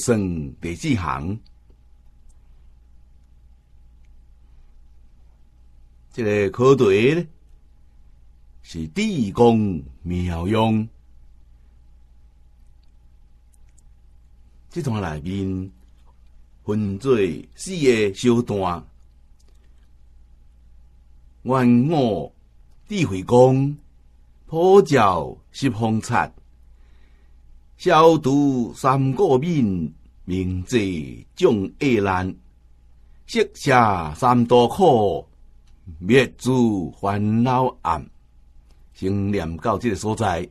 算第之行，这个科对呢，是地宫妙用。这段里面分作四个小段：万物地回宫普照十方尘。消除三过病，明哲将恶难；色下三多苦，灭诸烦恼暗。承念到这个所在，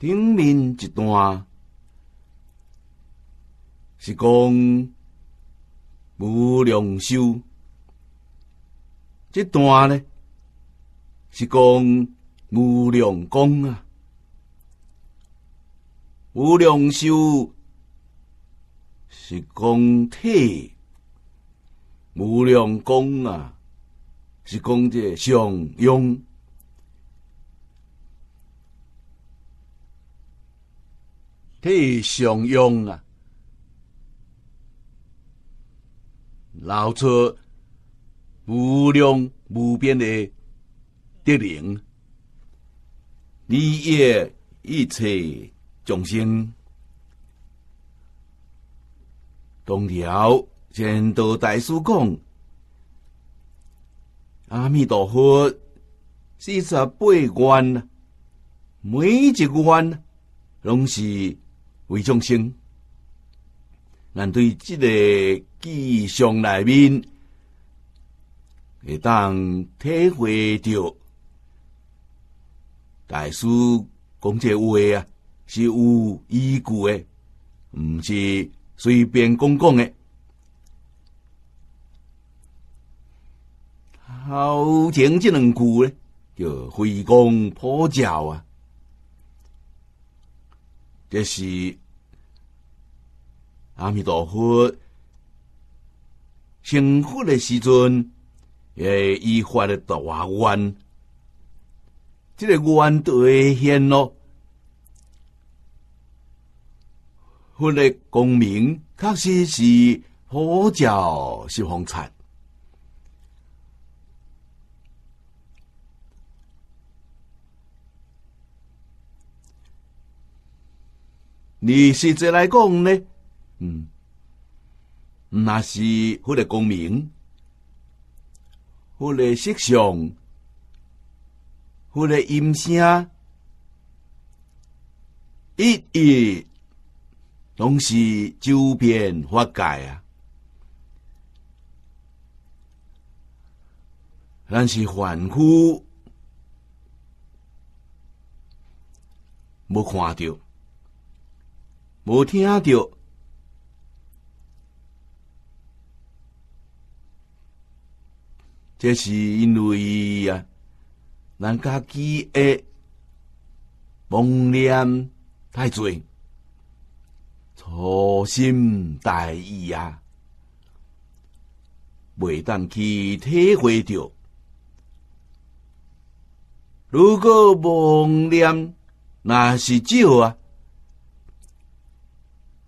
顶面一段是讲。无量寿。这段呢是讲无量功啊，无量寿是讲体，无量功啊是讲这上用，体上用啊。流出无量无边的德能利益一切众生。同条前道大师讲：“阿弥陀佛，四十八愿，每一愿拢是为众生。咱对这个。记忆上内面，会当体会到，大师讲这话啊，是有依据的，毋是随便讲讲的。后经这两句咧，叫回光普照啊，这是阿弥陀佛。幸福的时阵，诶，伊发的大愿，即个愿兑现咯。佛的功名，确实是好叫是红尘。你是际来讲呢？嗯。那是好的光明，好的色相，好的音声，一一拢是周边发界啊！咱是凡夫，无看着，无听着。这是因为啊，人家己诶妄念太侪，粗心大意啊，未当去体会着。如果妄念那是少啊，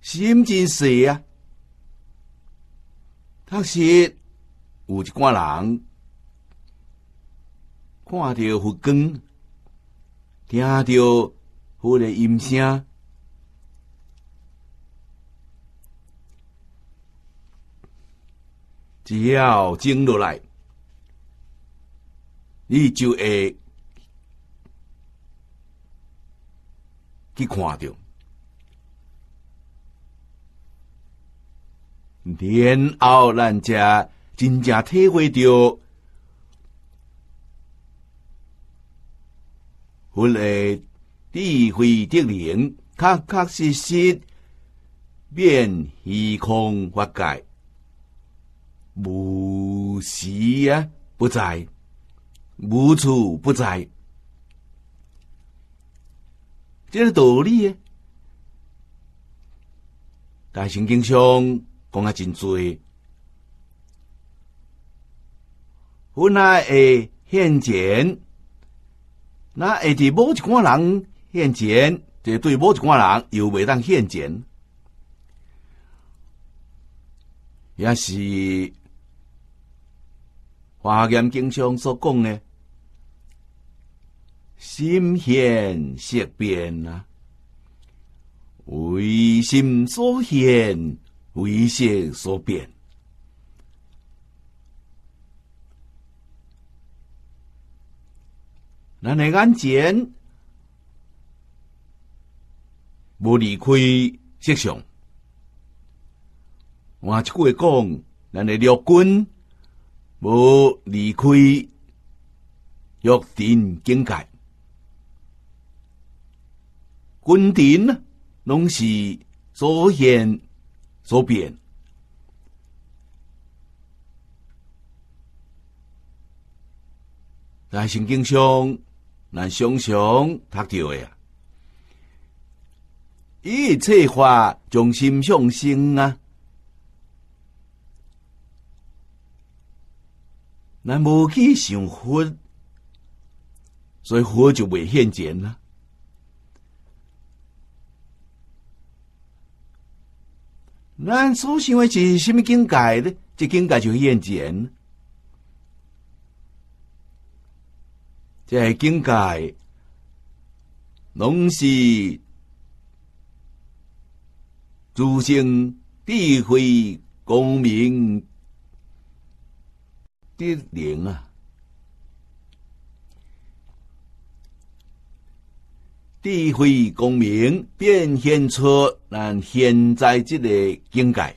心真细啊。确实有一寡人。看到佛光，听到佛的音声，只要静落来，你就会去看到。然后咱才真正体会到。阮诶智慧德灵，确确实实变虚空化界，无时啊不在，无处不在，这个道理啊，但神经上讲啊，真醉，阮奈会现前。那会伫某一个人现钱，这对某一个人又袂当现钱，也是华严经上所讲的“心现色变”啊，“唯心所现，为色所变”。咱的眼前无离开色相。换一句话讲，咱的六军无离开约定境界，军阵呢，拢是所言所变，在神经上。咱常常读到的啊，一切话从心向生啊，咱无去想佛，所以佛就未现前啦。咱所想的是什么境界呢？这境界就现钱。即这境界，拢是自性智慧、光明、德能啊！智慧、光明，表现出咱现在即个境界。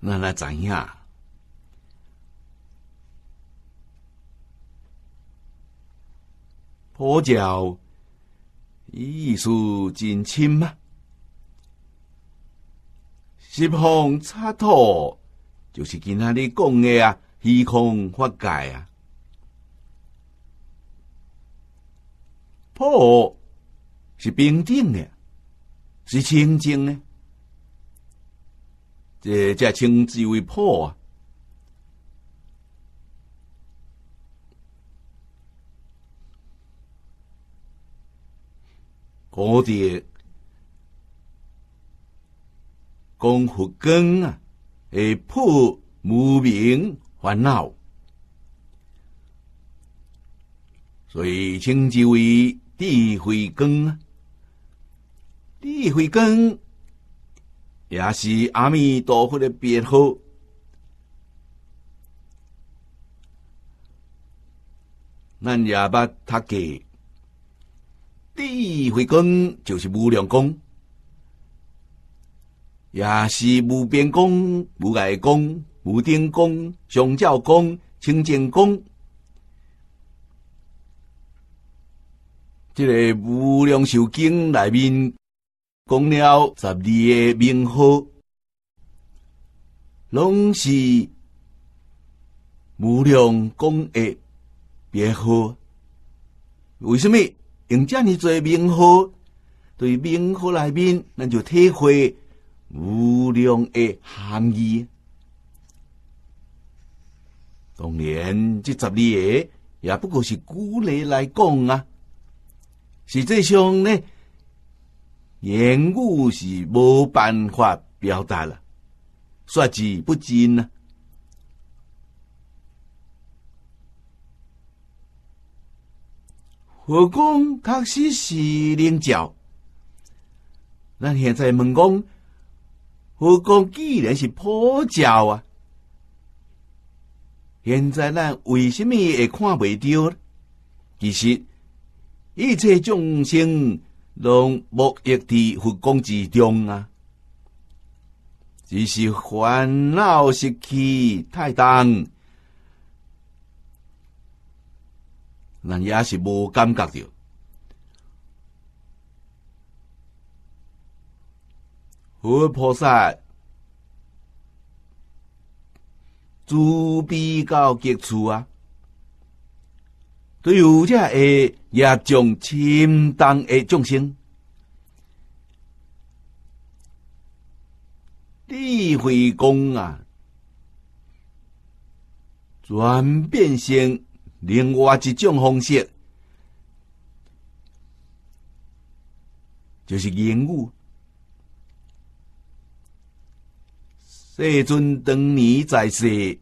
那来怎样？佛教，意思真深啊！十方差土就是今仔日讲的啊，虚空法界啊，破是平等的，是清净的，这这称之为破啊。我德、功夫根啊，会破无明烦恼，所以称之为智慧根啊。智慧根也是阿弥陀佛的别号，那也把读给。智慧功就是无量功，也是无边功、无碍功、无定功、上教功、清净功。这个无量寿经里面讲了十二个名号，拢是无量功的别号。为什么？用遮尔多名号，对名号来面，咱就体会无量诶含义。当然，这十二也不过是古人来讲啊。实际上呢，言语是无办法表达了，说之不尽啊。佛讲确实是灵照，咱现在问讲，佛讲既然是破照啊，现在咱为什么会看不着呢？其实一切众生，拢不浴伫佛光之中啊，只是烦恼习气太重。那也是无感觉着，好菩萨，慈悲够杰处啊！对有这诶，也种清淡诶众生，智慧功啊，转变心。另外一种方式就是言语。世尊当年在世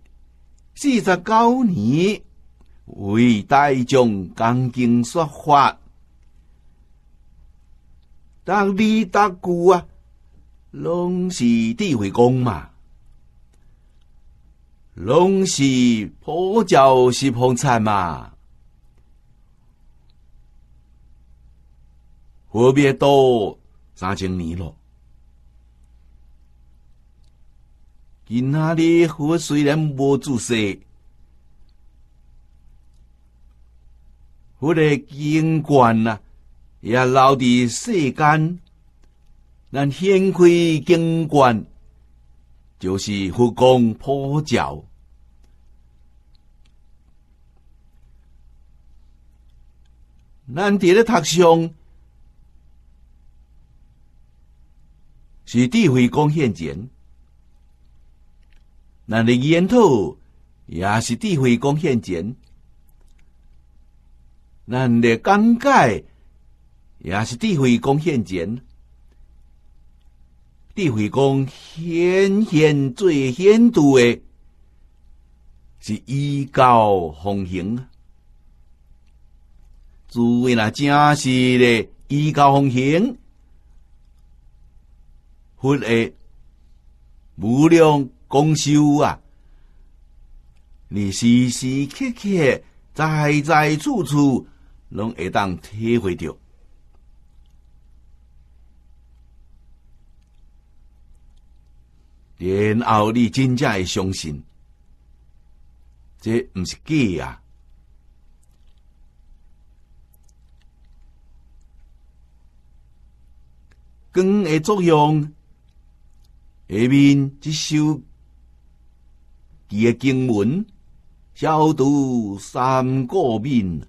四十九年，为大众讲经说法，当理当故啊，拢是智慧讲嘛。拢是普照是破产嘛，活边多三千年了。今仔日活虽然无注事，我的经管啊，也老地世干，咱掀亏经管。就是佛工普照。咱伫咧读上是智慧工现前，咱的研讨也是智慧工现前，咱的尴尬也是智慧工现前。智慧讲显现最显度的是依教奉行诸位啊，真是的依教奉行，佛的无量功修啊！你时时刻刻、在在处处，拢会当体会到。然后你真正会相信，这毋是假啊！光的作用，下面这首《诶经文》：消毒三过敏，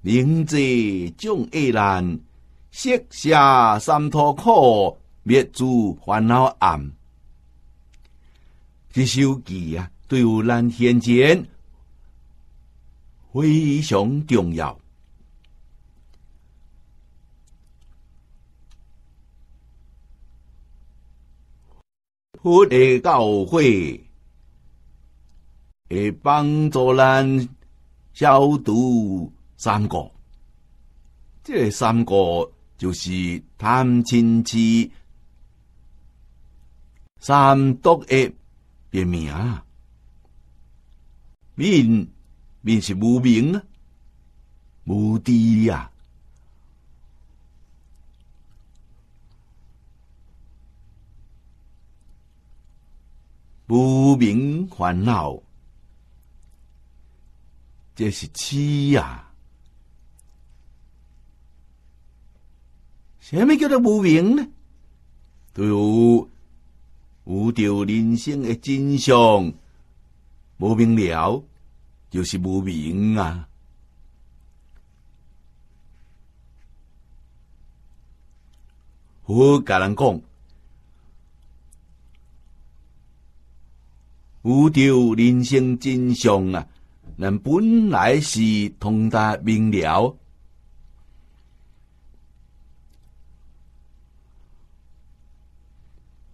明者众恶难；色下三途苦，灭诸烦恼暗。这首偈啊，对人现前非常重要。我的教诲，来帮助咱消毒三个，这三个就是贪嗔痴、三毒诶。别名，名名是无名啊，无地呀，无名烦恼，这是痴呀。什么叫做无名呢？都有悟到人生的真相，无明了就是无明啊！好，甲人讲，悟到人生真相啊，人本来是同达明了。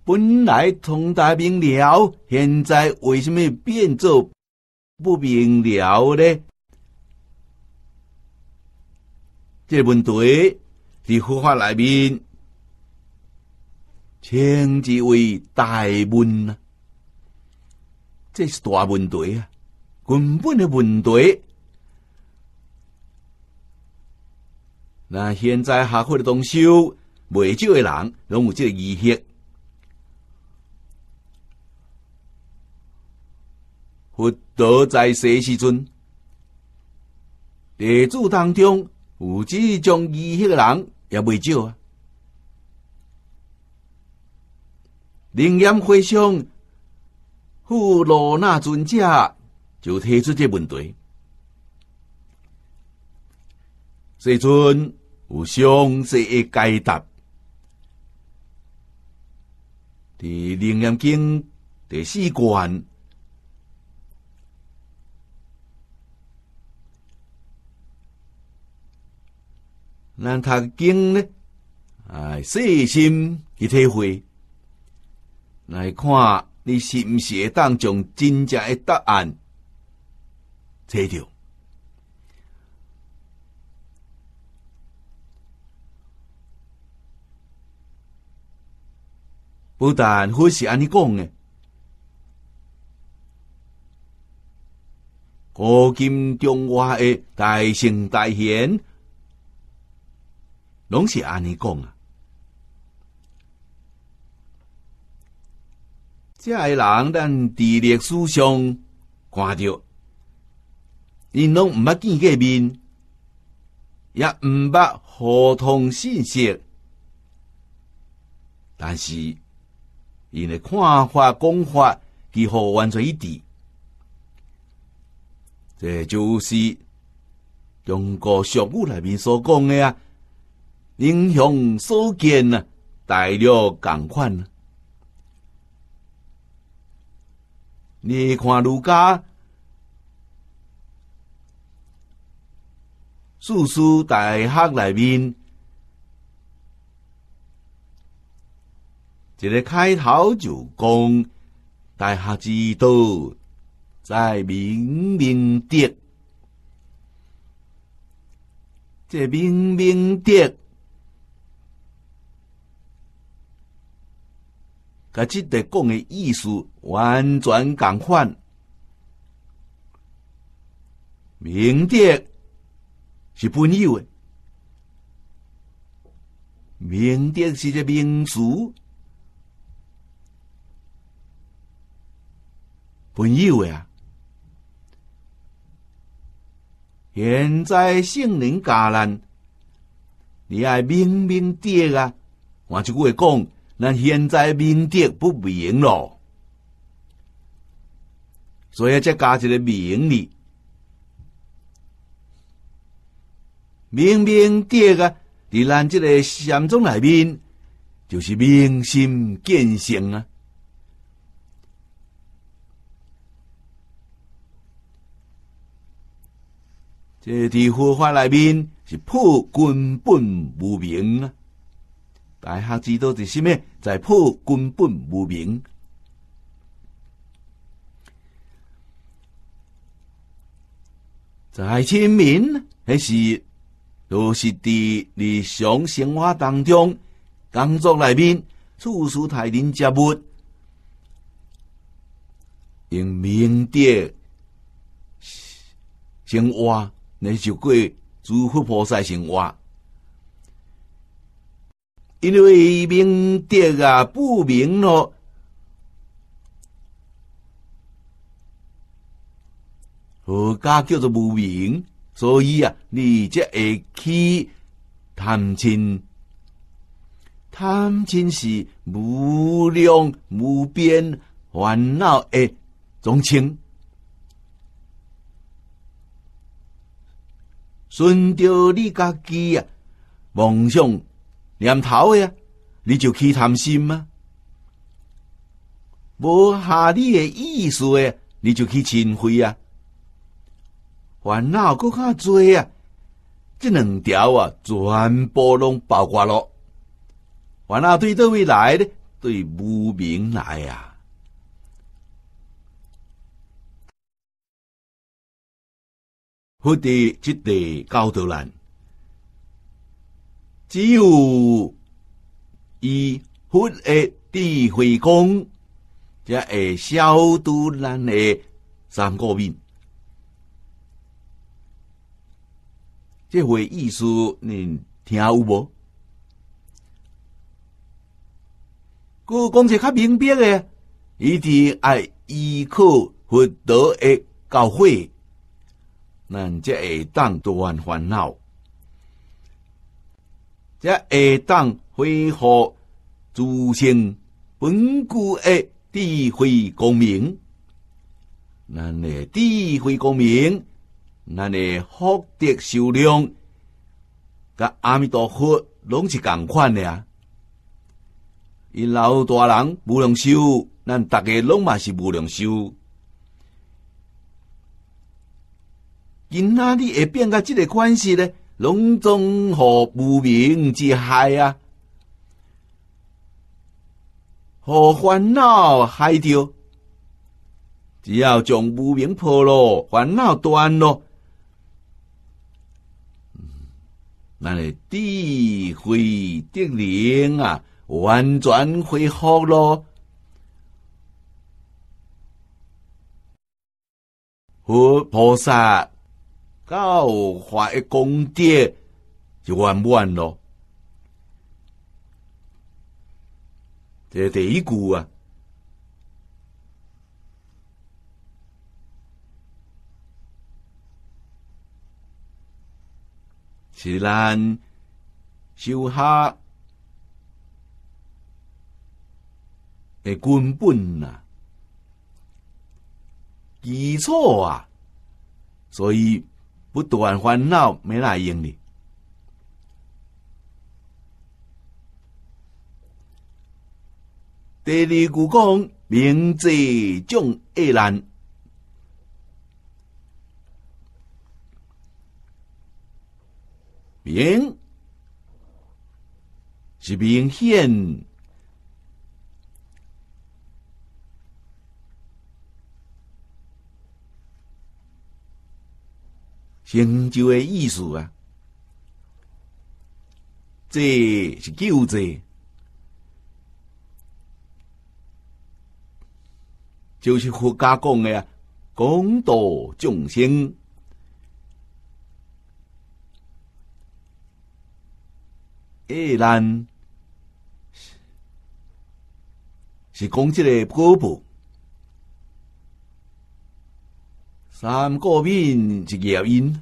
本来通达明了，现在为什么变做不明了呢？这问题在佛法里面称之为大问啊，这是大问题啊，根本的问题。那现在学会的东西，未少的人拢有这个疑惑。都在世时阵？地主当中有这种疑义的人也未少啊。灵验会上，富罗那尊者就提出这问题。世尊有详细的解答，伫《灵验经》第四卷。让他经呢？细心去体会，来看你是毋是会当将真正的答案找到？不但好是安尼讲诶，古今中外诶大圣大贤。拢是安尼讲啊！这类人，咱地理书上看因拢唔见过面，也唔把合同信息，但是因的看法、讲法几乎完全一致。这就是中国俗语里面所讲的啊。英雄所见呐，大陆共款呐。你看儒家，苏书大学里面，这个开头就讲大学之道，在明明德。这明明德。甲即得讲嘅意思完全相反，名店是朋友，名店是只名本朋友啊！现在圣人橄榄，你爱明明店啊？换一句话讲。咱现在面的不明咯？所以，这加一个明字，明明的啊，在咱这个禅宗里面，就是明心见性啊。这地佛法里面，是破根本无明啊。大家知道，是虾么？在普根本无名，在清明迄时，都是伫日常生活当中，工作里面处处待人接物，用名德生活，那就过祝福菩萨生活。因为名德啊不明咯，何家叫做不明，所以啊，你才会去贪嗔，贪嗔是无量无边烦恼的总称。顺着你家己啊梦想。念头的啊，你就去贪心啊；无合理的意思的，你就去忏悔啊。烦恼更较多啊，这两条啊，全部拢包括咯。烦恼对倒位来的，对无名来啊，佛对这地高德兰。只有以佛的智慧功，才会消除咱的三过敏。这回意思你听有无？故讲些较明白的，一定爱依靠佛陀的教诲，咱才会多断烦恼。则下当恢复诸先本具的智慧光明，咱诶智慧光明，咱诶福德修量，甲阿弥陀佛拢是共款的啊！因老大人无能修，咱逐个拢嘛是无能修，今仔日会变甲即个款式咧？龙中何无明之害啊？何烦恼害掉？只要将无明破了，烦恼断了，那智慧的灵啊，完全恢复了。好菩萨。造化功德就完不完咯？这第一股啊，是咱修下的根本呐，基础啊，所以。不断烦恼，没来用哩。第二句讲，名字叫二难，明是明显。成就的意思啊，这是救济，就是佛家讲的啊，广度众生，诶，咱是讲即个波波。三过面是业因，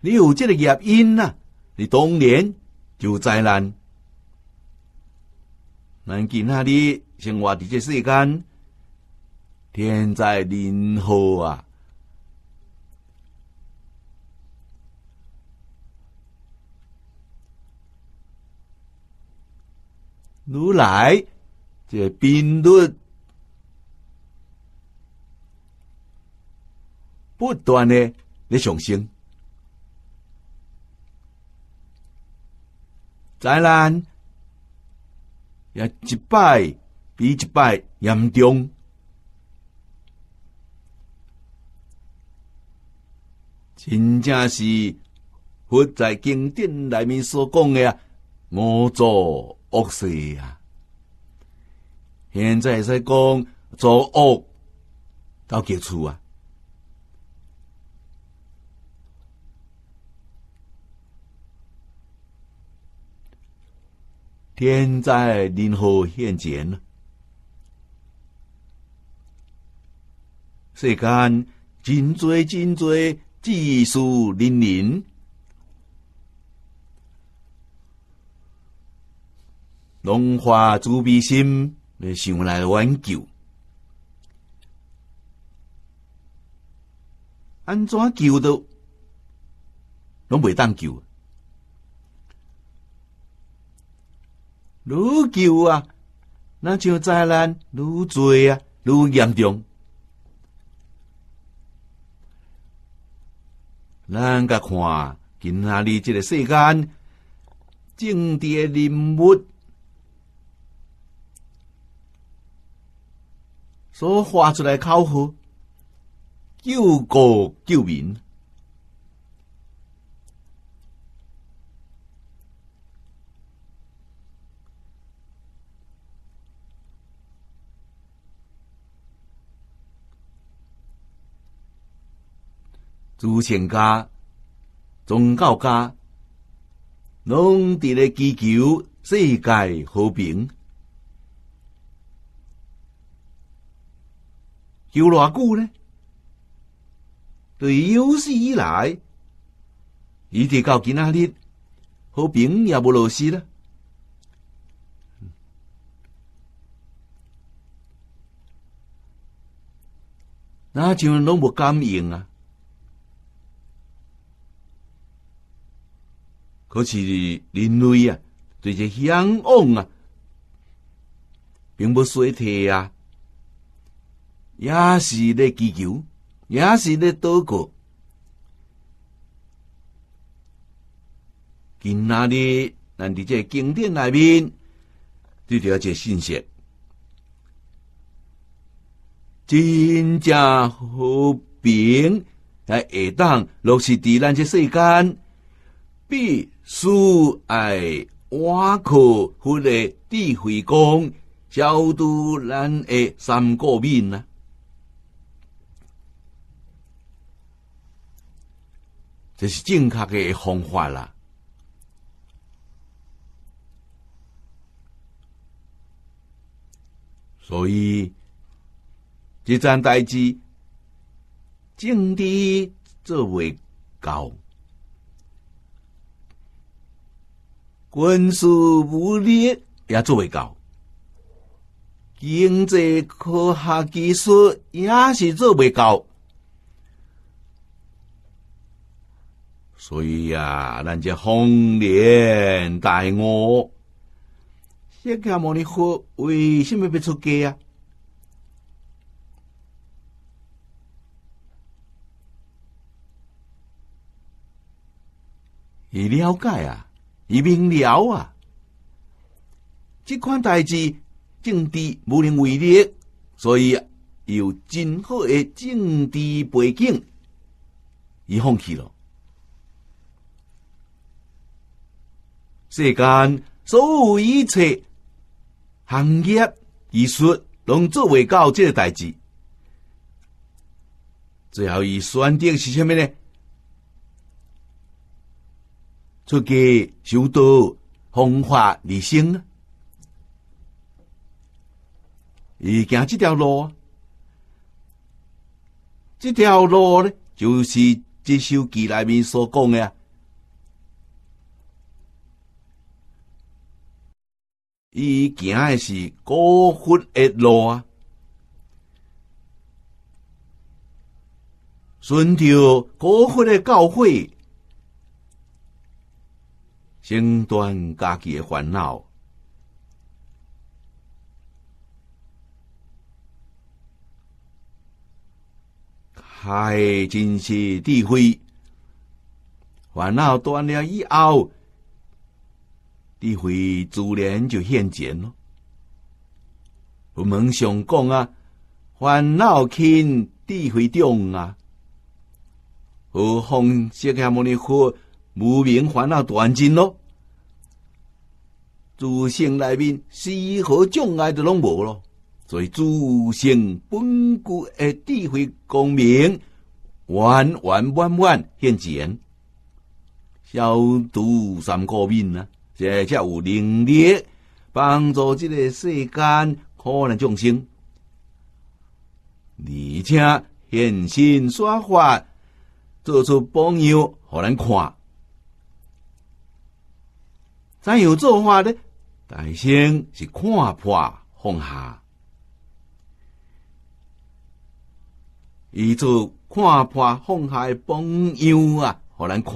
你有这个业因呐，你当然有灾难。南京那啲生活在这世间，天灾人祸啊！如来个辩论。不断的，在上升，灾难也一败比一败严重，真正是活在经典里面所讲的啊，五作恶事啊，现在在讲作恶到结束啊。天灾人祸现前世间真做真做，技术林林，拢华慈悲心，你想来挽救？安怎救都，拢袂当救。愈久啊，那像灾难愈多啊，愈严重。咱家看，今下里这个世间，种地的林物所画出来口号，救国救民。慈善家、宗教家，拢伫咧祈求世界和平，要偌久呢？对有史以来，一直到今哪日和平也无落实呢？那就拢无感应啊？可是人类啊，对这向往啊，并不衰退啊，也是咧祈求，也是咧多国，今哪里？咱你这景点内面，这了解信息，真正和平，来下当，落实伫咱这世间，必。素爱挖苦，或者智慧光，消除咱的三过敏呢？这是正确的方法啦。所以，这件代志，政治作为教。军事武力也做未到，经济科学技术也是做未到，所以呀，咱就红脸大我。新加坡的货为什么不出家呀？已了解啊。已明了啊！这款代志，政治无能为力，所以有真好的政治背景，伊放弃了。世间所有一切行业、艺术，拢做未到这个代志。最后伊选择是虾物呢？出给修道风化而生。伊行这条路，这条路呢，就是这首偈里面所讲的，伊行的是高分一路啊，顺着高分的教诲。中断家己的烦恼，开珍惜智慧。烦恼断了以后，智慧自然就现前喽。我们常讲啊，烦恼轻，智慧重啊。何况揭开莫尼窟？无明烦恼断尽咯，诸性内面丝毫障碍都拢无咯，所以诸性本具诶智慧光明，万万万万现前，消除三过敏啊，才才有能力帮助这个世间苦难众生，而且现身说法，做出榜样，互咱看？怎样做法呢？大先是看破放下，以做看破放下榜样啊，互咱看。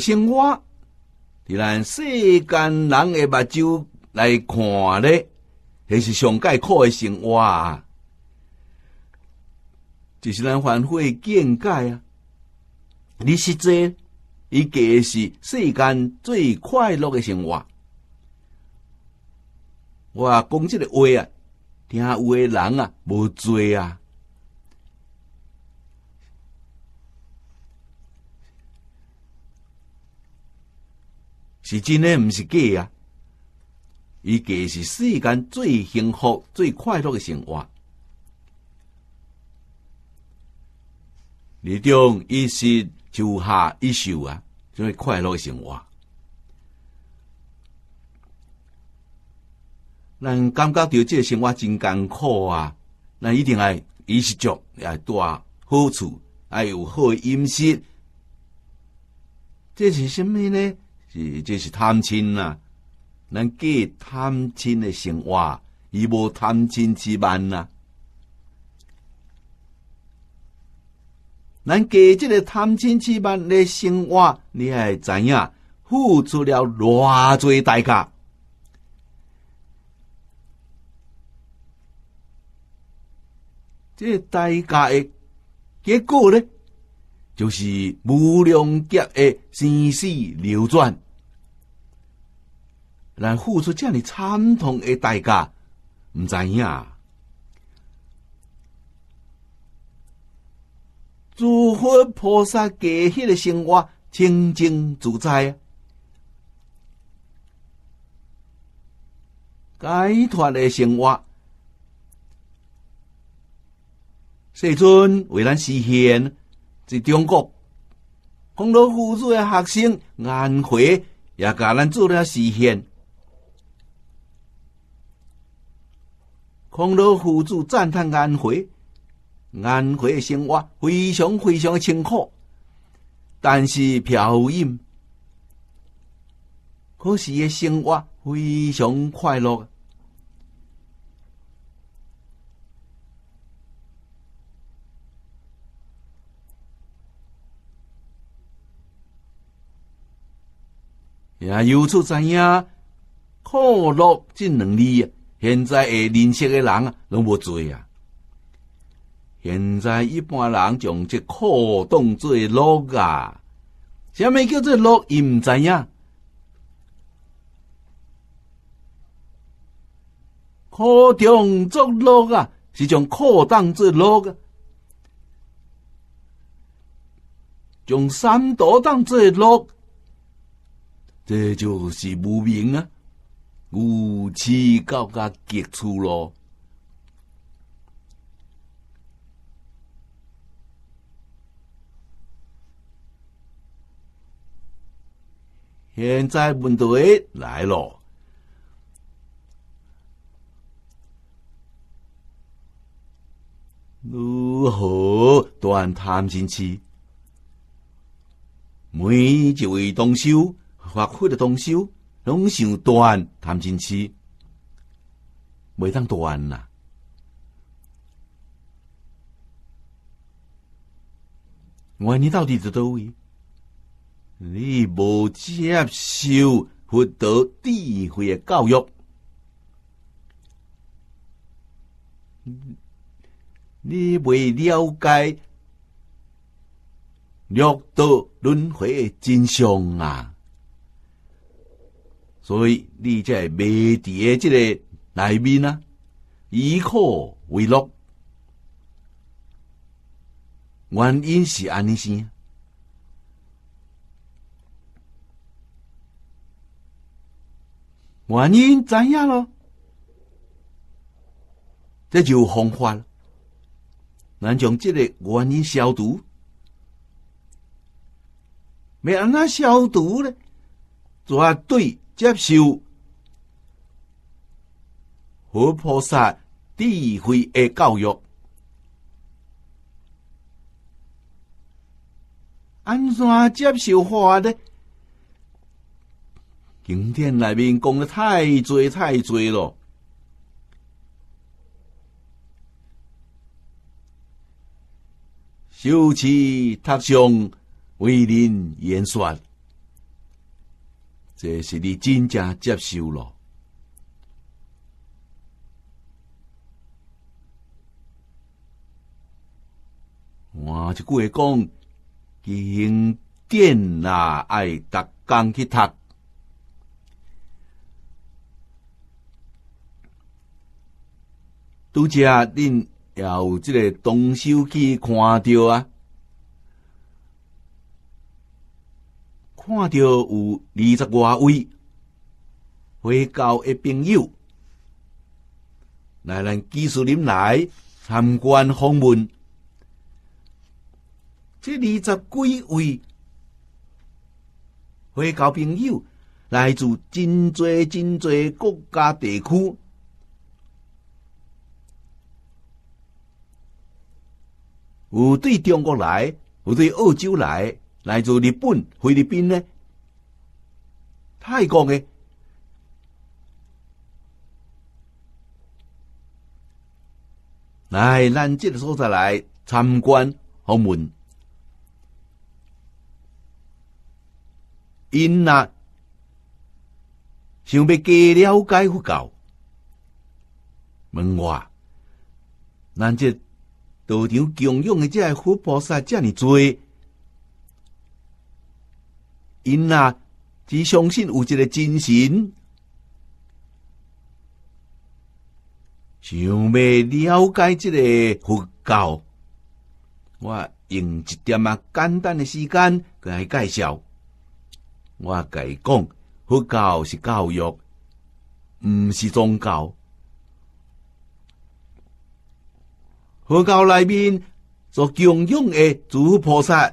生活，伫咱世间人诶目睭来看咧，迄是上概括诶生活啊。就是咱反悔见改啊！你是这，伊给是世间最快乐诶生活。我讲这个话啊，听有诶人啊，无罪啊，是真诶，毋是假啊！伊给是世间最幸福、最快乐诶生活。你将一时就下一宿啊，就会快乐的生活。咱感觉到这生活真艰苦啊，咱一定爱衣食足，也带好处，还有好饮食。这是什么呢？是这是贪嗔啊，咱给贪嗔的生活，伊无贪嗔之慢啊。咱过这个贪嗔痴慢的生活，你还知影付出了偌多代价？这代价，结果呢，就是无量劫的生死流转。咱付出这样的惨痛的代价，毋知影。诸佛菩萨给他的生活清净自在，解脱的生活，世尊为咱实现在中国，孔老夫子的学生安徽也给咱做了实现，孔老夫子赞叹安徽。安徽的生活非常非常的清苦，但是漂饮，可是的生活非常快乐。也由此知影，苦乐即两字，现在诶，认识的人，拢无多啊。现在一般人将这苦当做乐啊，虾米叫做乐？伊毋知影。苦中作乐啊，是将苦当做乐啊，将山多当做乐，这就是无明啊，无耻到加极处咯。现在问题来了，如何断贪心痴？每一位当修发挥的当修，拢想断贪心痴，未当断呐！我问你，到底在位？你无接受获得智慧诶教育，你未了解六道轮回诶真相啊！所以你即系迷诶即个内面啊，以苦为乐，原因是安尼先。原因怎样咯？这就有方法，难将这个原因消毒。没安那消毒呢？主要对接受佛菩萨智慧的教育，安怎接受法的？景点内面讲了太多太多咯，修次塔上为人言说，这是你真正接受咯。我一句话讲，景点啊，爱搭工去读。拄家恁有这个东收机看到啊？看到有二十多位会教的朋友，来咱技术林来参观访问。这二十几位会教朋友来自真多真多国家地区。我对中国来，我对欧洲来，来自日本、菲律宾呢，泰国呢。来咱南姐所在来参观澳门，因那想要佢了解佛教，问我南姐。道场供养的即些佛菩萨，这么多，做。因啊、只相信有一个精神，想要了解即个佛教，我用一点啊简单的时间，佮伊介绍。我甲伊讲，佛教是教育，毋是宗教。佛教内面所供养的主菩萨，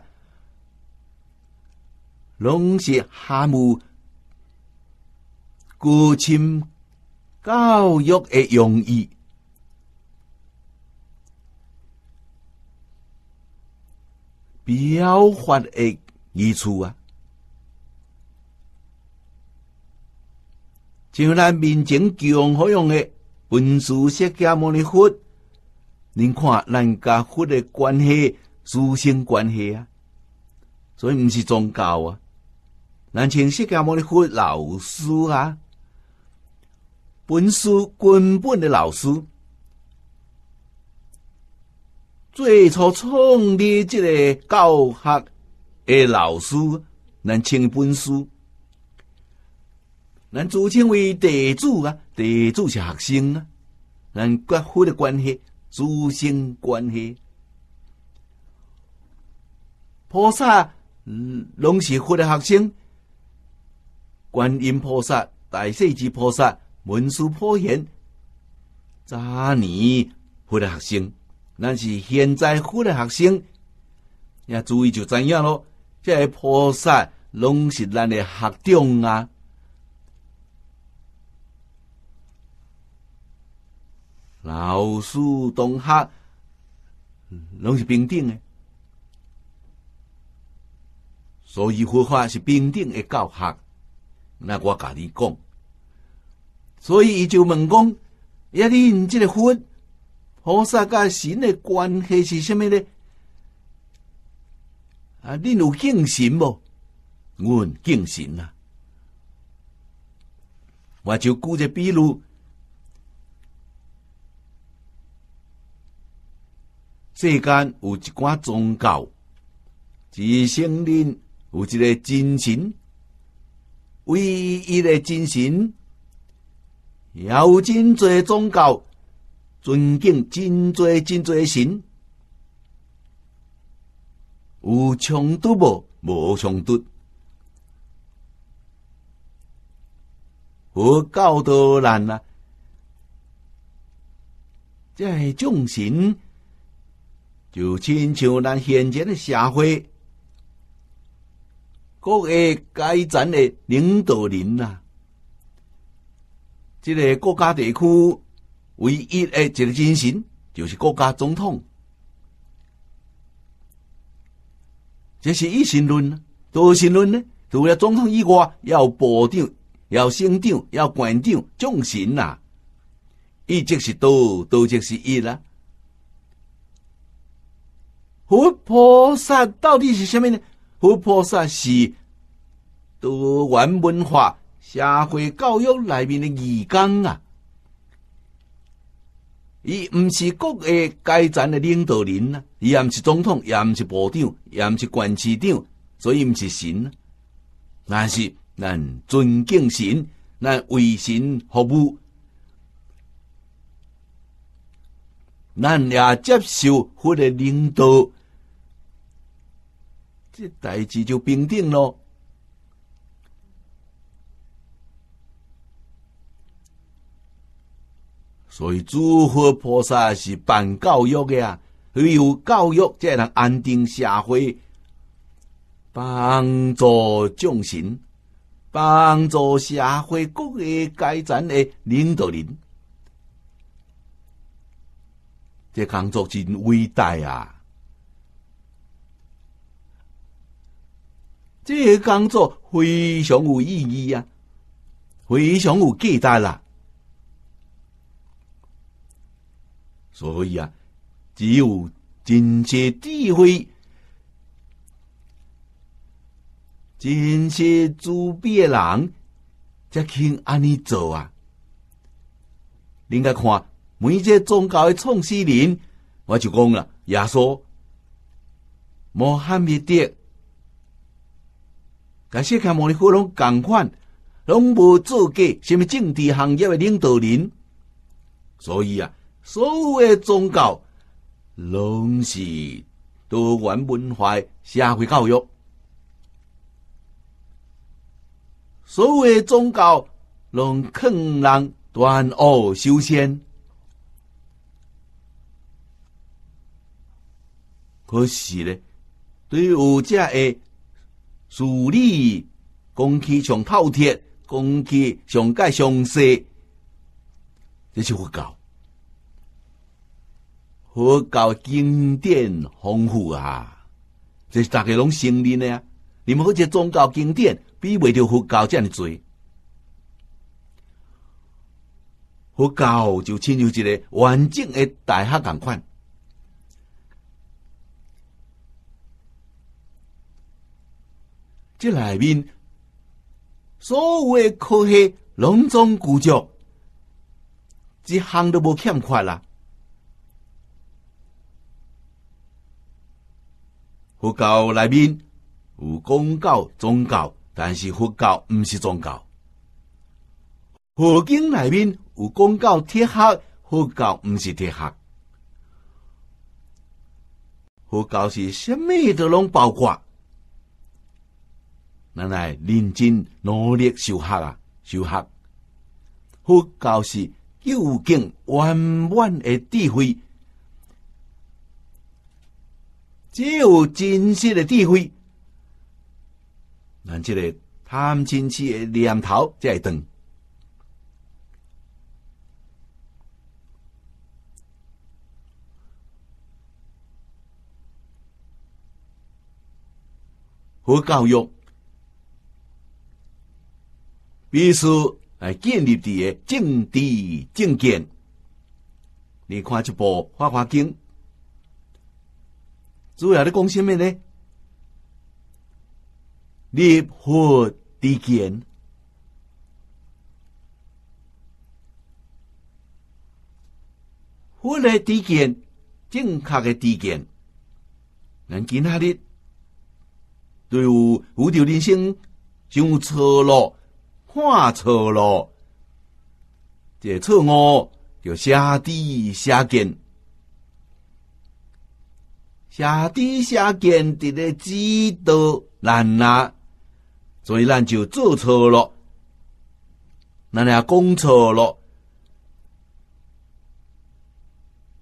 拢是下目古亲教育的用意，表法的意处啊！像咱面前用好用的文殊释迦牟尼佛。您看，咱甲佛的关系师生关系啊，所以毋是宗教啊。咱请世迦某尼佛老师啊，本书根本的老师，最初创立即个教学的老师，咱请本书，咱自称为弟子啊，弟子是学生啊，咱甲佛的关系。诸生关系，菩萨拢是佛的学生，观音菩萨、大世级菩萨、文殊菩萨，早尼佛的学生？咱是现在佛的学生，也注意就怎样喽？这些菩萨拢是咱的学长啊。老师同学拢是平等的，所以佛法是平等的教学。那我跟你讲，所以伊就问讲：，呀，恁这个佛，菩萨甲神的关系是甚物呢？啊，恁有敬神无？我敬神啊！我就举个比如。世间有一寡宗教，只承认有一个真神，唯一的精真神。有真侪宗教，尊敬真侪真侪神，有冲突无无冲突。佛教都难啊？系众神就亲像咱现今的社会，各个阶层的领导人呐，即个国家地区唯一的一个精神，就是国家总统。这是一神论多神论呢？除了总统以外，要部长、要省长、要县长、中神呐，一即是多，多即是一啦。佛菩萨到底是什么呢？佛菩萨是多元文化、社会教育内面的义工啊！伊毋是国家阶层的领导人啊，伊毋是总统，也毋是部长，也毋是管事长，所以毋是神。但是咱尊敬神，咱为神服务，咱也接受佛的领导。这代志就平定了，所以诸佛菩萨是办教育的啊，唯有教育才能安定社会，帮助众生，帮助社会各个阶层的领导人。这工作真伟大啊！这工作非常有意义啊，非常有期待啦。所以啊，只有真切智慧、真切慈悲的人，才肯安尼做啊。应该看每一个宗教的创始人，我就讲啦，耶稣冇罕灭德。假使看莫尼霍龙共款，拢无做过什么政治行业诶领导人，所以啊，所有诶宗教，拢是多元文化诶社会教育。所有诶宗教，拢坑人断恶修仙。可是呢，对于五加二。梳理，工期上套贴，工期上盖上色，这是佛教。佛教经典丰富啊，这是大家拢承认的啊。你们好似宗教经典比袂着佛教这样的多。佛教就亲像一个完整的大学共款。这里面，所有科学、浓妆古着，一项都无欠缺啦。佛教内面有公教、宗教，但是佛教毋是宗教。佛经内面有公教、铁黑，佛教毋是铁黑。佛教是什么都拢包括。咱来认真努力修学啊，修学，佛教是究竟圆满的智慧，只有真实的智慧。咱这个贪嗔痴的念头会断。佛教育必须来建立的政治正见。你看这部《花花经》，主要咧讲什么呢？立货之见，货来低见，正确的低见。咱今那日对五条人生就错了。看错了，这错误就下低下贱，下低下贱的咧指导难啦，所以咱就做错了，咱俩讲错了，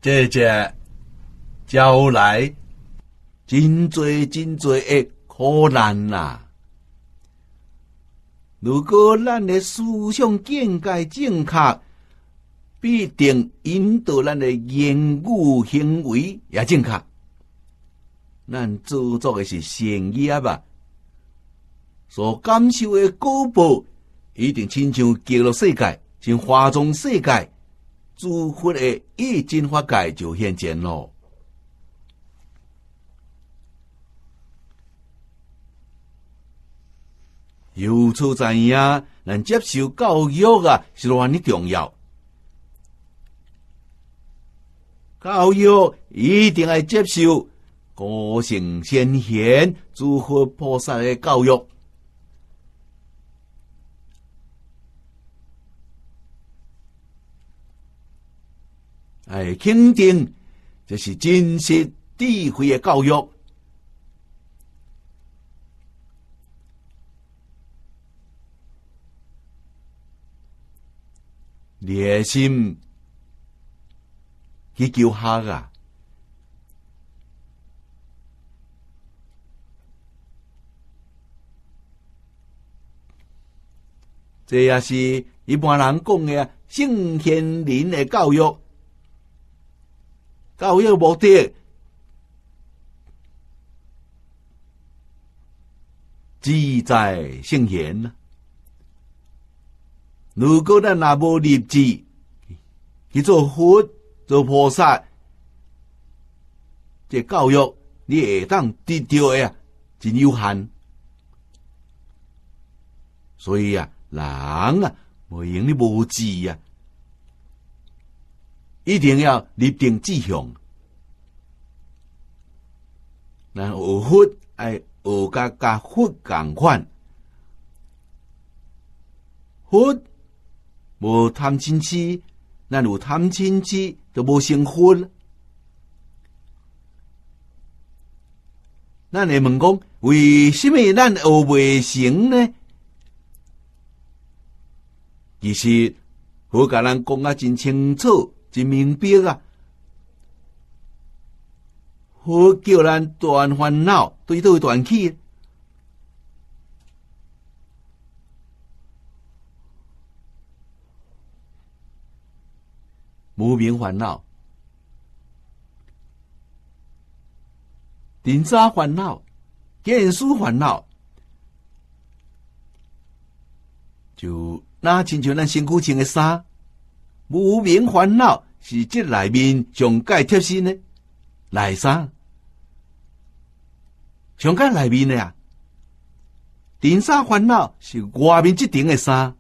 姐姐，将来真多真多的苦难啦。如果咱的思想境界正确，必定引导咱的言语行为也正确。咱做作的是善业吧，所感受的果报一定亲像极乐世界，像化中世界，诸佛的一境法界就现前喽。由此知影，能接受教育啊是万里重要。教育一定爱接受高圣先贤、诸佛菩萨的教育，哎，肯定这是真实智慧的教育。你的心，去教他啊！这也是一般人讲的性天灵的教育，教育目的志在圣贤呢。如果咱若无立志，去做佛做菩萨，即教育你，会当得到的啊，真有限。所以啊，人啊，袂用你无志啊，一定要立定志向。咱学佛，爱学甲甲佛共款，佛。无贪嗔痴，咱有贪嗔痴都无成婚。咱会问讲，为什么咱学未成呢？其实好甲咱讲啊，真清楚，真明白啊。好叫咱断烦恼，对头断气。无名烦恼、定沙烦恼、见书烦恼，就那亲像咱身躯穿的衫。无名烦恼是即内面上盖贴身的内衫，上盖内面的呀。定沙烦恼是外面即层的衫，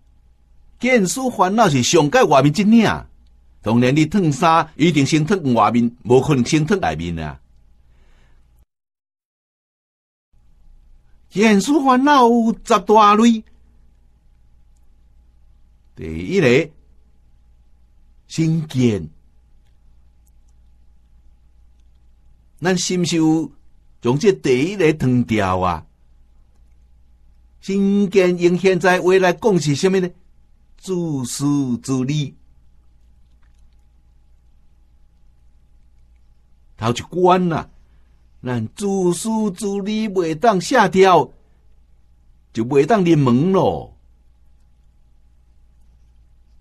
见书烦恼是上盖外面这领。当然，你烫衫一定先烫外面，无可能先烫内面啊。现世烦恼有十大类，第一类心念。咱是是有从这第一类烫掉啊。心念用现在未来讲是什么呢？自私自利。头就关了，那自私自利，袂当下掉，就袂当入门咯。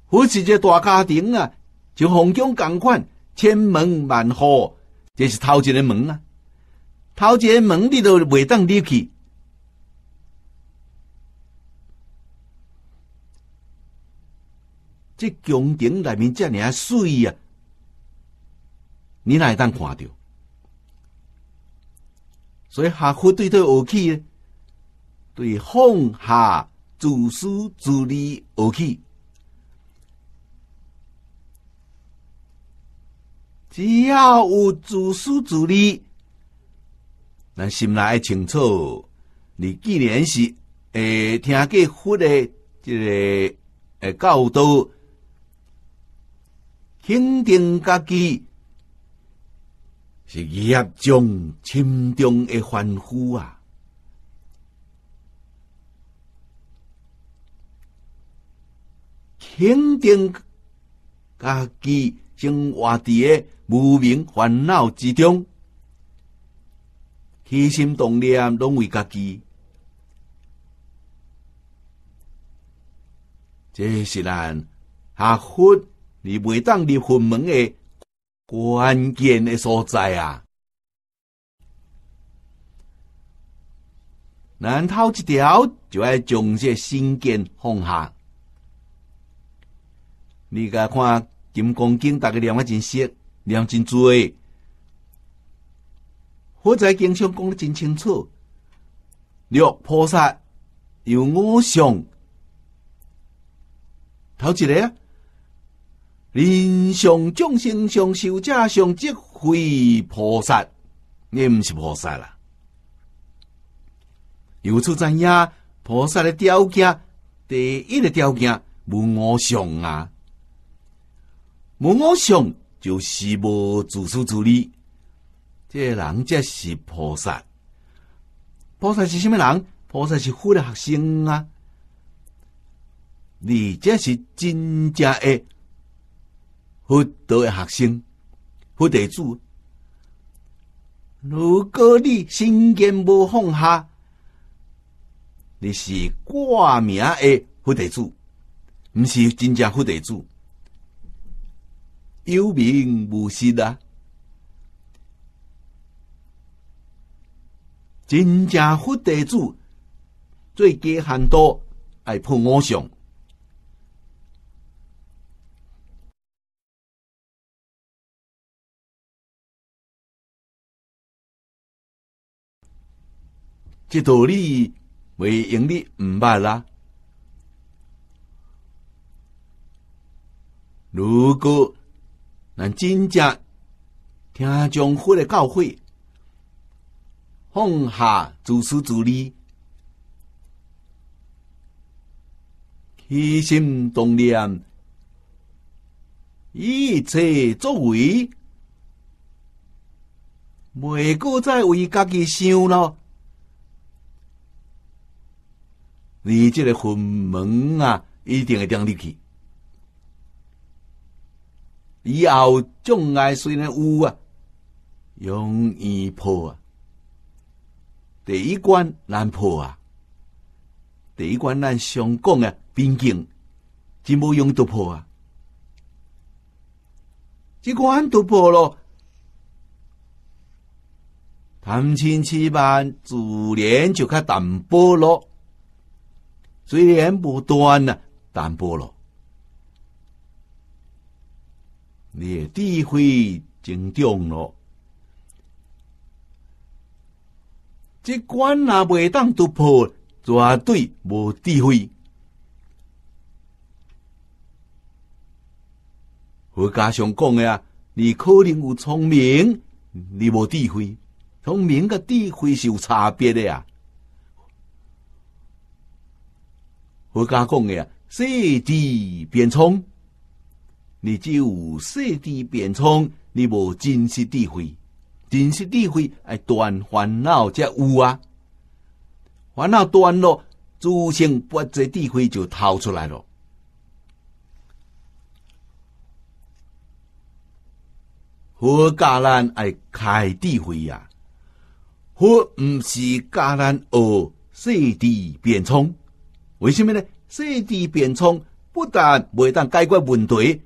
好似一个大家庭啊，就红军同款，千门万户，这是头一个门啊，头一个门你都袂当入去。这宫廷里面遮尔啊水啊！你哪会当看着？所以学佛对对学起，对放下自私自利学起。只要有自私自利，咱心来清楚。你既然是诶听过佛的即个诶教导，肯定家己。是热种深重的欢呼啊！肯定，家己生活伫诶无名烦恼之中，起心动念拢为家己。这是咱啊，佛你未当你佛门的。关键的所在啊，难逃一条，就要将这心剑放下。你家看金光经，打个两啊真色两真锥，火灾经上讲得真清楚：六菩萨有五相头一个、啊。人上众生上修者上即会菩萨，你毋是菩萨啦。有此知影，菩萨的条件，第一个条件无偶像啊。无偶像就是无自私自利，这人即是菩萨。菩萨是什么人？菩萨是佛的学生啊。你这是真正诶。佛德的学生，佛德子。如果你心念不放下，你是挂名的佛德子，不是真正佛德子。有名无实啊！真正佛德子最低很多爱破偶像。这道理未用易毋捌啦。如果咱真正听从佛的教诲，放下自私自利，齐心同念，一切作为，未搁再为家己想咯。你这个混门啊，一定会顶力去。以后障碍虽然有啊，容易破啊。第一关难破啊，第一关难上攻啊，边境真无用得破啊。这关都破咯，谈亲戚办自年就较淡薄咯。虽然不断呐，淡薄咯，你智慧增长咯，即关那未当突破，绝对无智慧。佛家上讲啊，你可能有聪明，你无智慧，聪明个智慧是有差别的呀。佛家讲的啊，四地变聪，你只有四地变聪，你无真实智慧，真实智慧爱断烦恼则有啊，烦恼断了，诸行不择智慧就掏出来了。佛教人爱开智慧呀，佛毋是教人学四地变聪。为什么呢？舍弟变冲不但未当解决问题，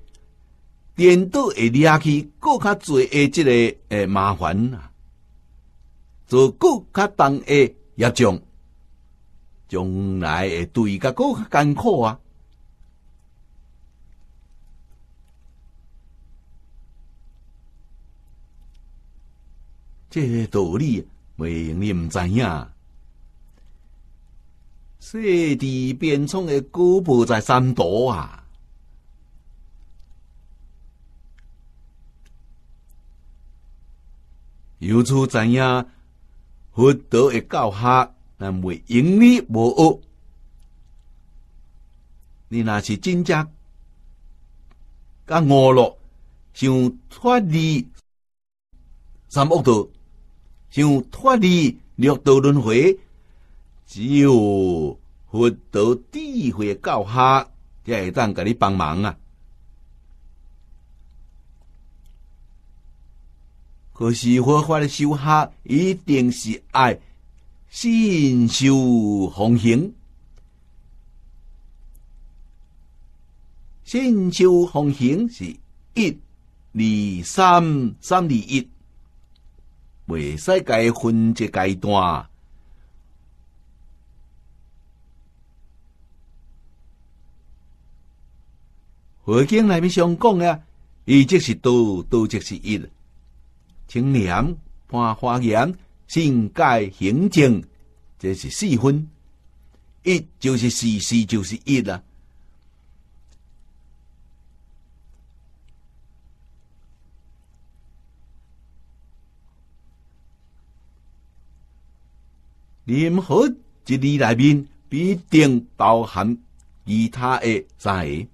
颠倒会惹起更卡侪诶，即个诶麻烦啊！做更卡重诶业障，将来会对家更艰苦啊！这道理，未用你唔知影。设地变创嘅高步在三多啊，由此知影，佛陀嘅教下，但未因利无恶。你若是真正，加饿了想脱离三恶道，想脱离六道轮回。只有获得智慧的教下，才会当给你帮忙啊！可是佛法的修学，一定是爱信修恒行，信修恒行是一二三三二一，未使改分这阶段。佛经》内面上讲的，一即是道，道即是一。清凉判花言、性戒、行、正，这是四分。一就是四，四就是一了。你们一这里内面必定包含其他的三个。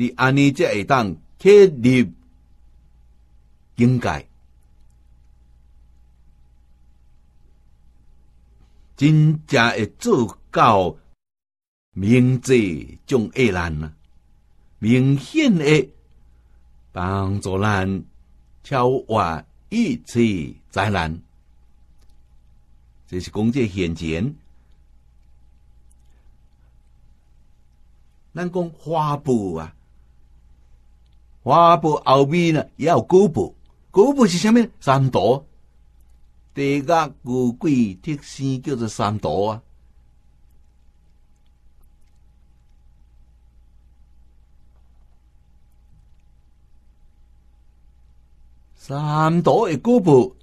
你安你这一档，肯定应该真正会做到明哲重恶难啊！明显的帮助难，超话一次灾难，这是工作现前。咱讲花布啊！画布后面呢也有古部，古部是么？三朵地格古贵特仙叫做三朵啊，三朵的古部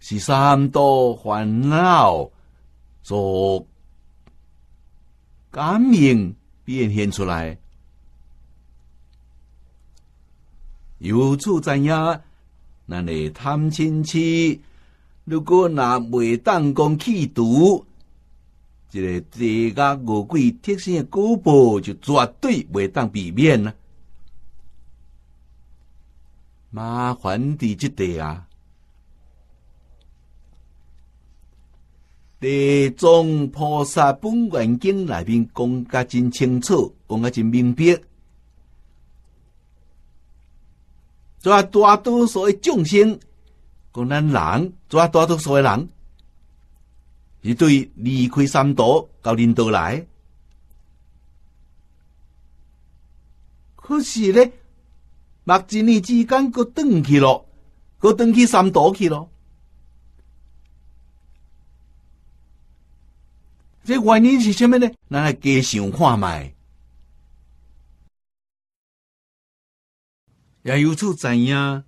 是三朵烦恼作感应变现出来。由此知影，咱诶探亲戚，如果若袂当讲气毒，即个地界五鬼贴身的古堡就绝对袂当避免啊。麻烦伫即地啊！地藏菩萨本愿经内面讲甲真清楚，讲甲真明白。做大多数的众生，讲咱人，做大多数的人，一对离开三道到灵道来。可是呢，目子呢之间，搁登去咯，搁登去三道去咯。这原因是甚物呢？咱来继续看卖。也由此知影，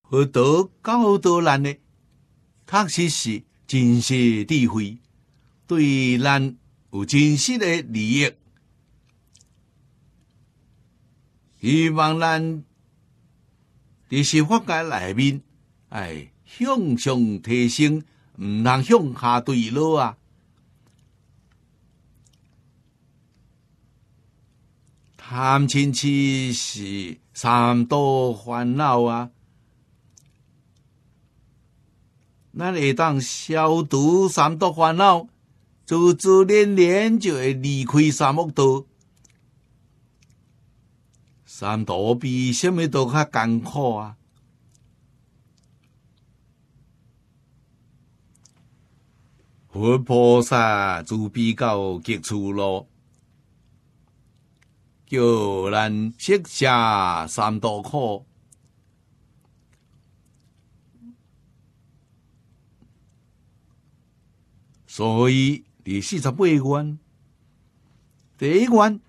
获得高导咱的，确实是真实智慧，对咱有真实的利益。希望咱在活界内面，哎，向上提升，毋通向下坠落啊！三千次是三多烦恼啊！那会当消除三多烦恼，自自年年就会离开三木多。三多比什么都较艰苦啊！佛菩萨就比较接触了。叫人设下三道口。所以第四十八关第一关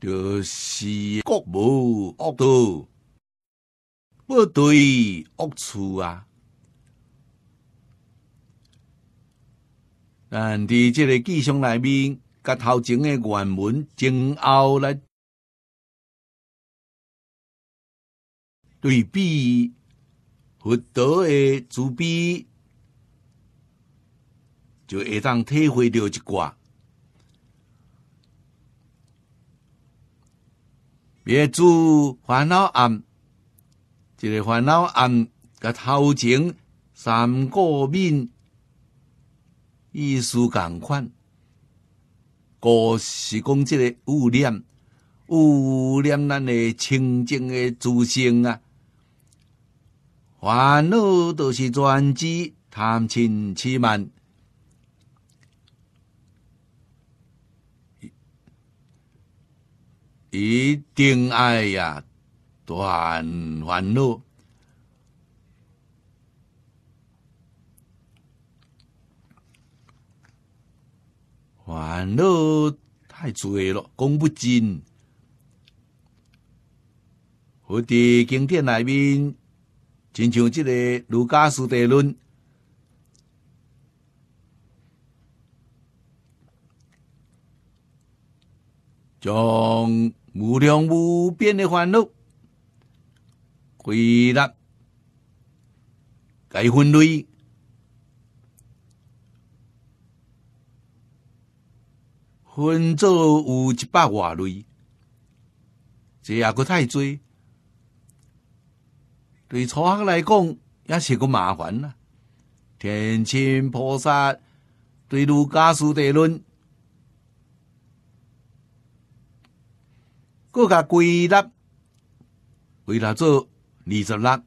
就是国无恶道，不对恶处啊！咱伫即个机上内面。甲头前诶原文前后来对比，佛陀诶慈悲，就会当体会到一寡。别做烦恼暗，一个烦恼暗。甲头前三过病，意思共款。故是讲即个污染，污染咱的清净的自性啊！烦恼都是专机，贪嗔痴慢。一定爱呀，断烦恼。烦恼太醉了，讲不尽。好的经典里面，亲像这个《卢加斯德论》，将无量无边的烦恼归纳、改分类。分作有一百外类，这也过太多，对初学来讲也是个麻烦呐。天亲菩萨对如家说：“地论各家归纳归纳做二十六，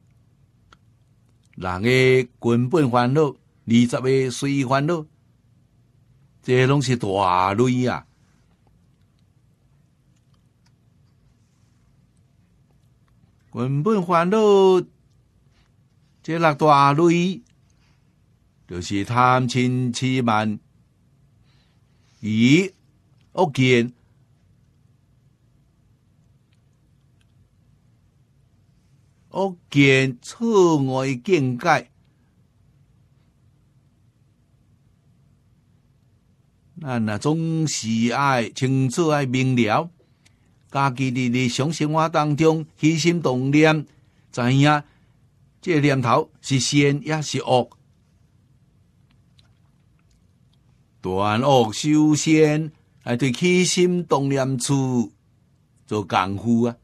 人的根本烦恼二十二随烦恼。”这拢是大累啊。根本烦恼，这六大累，就是贪嗔痴慢疑恶见，恶见错误的境界。啊，若总是爱清楚爱明了，家己伫日常生活当中起心动念，知影，即个念头是善抑是恶，断恶修善，来对起心动念处做功夫啊，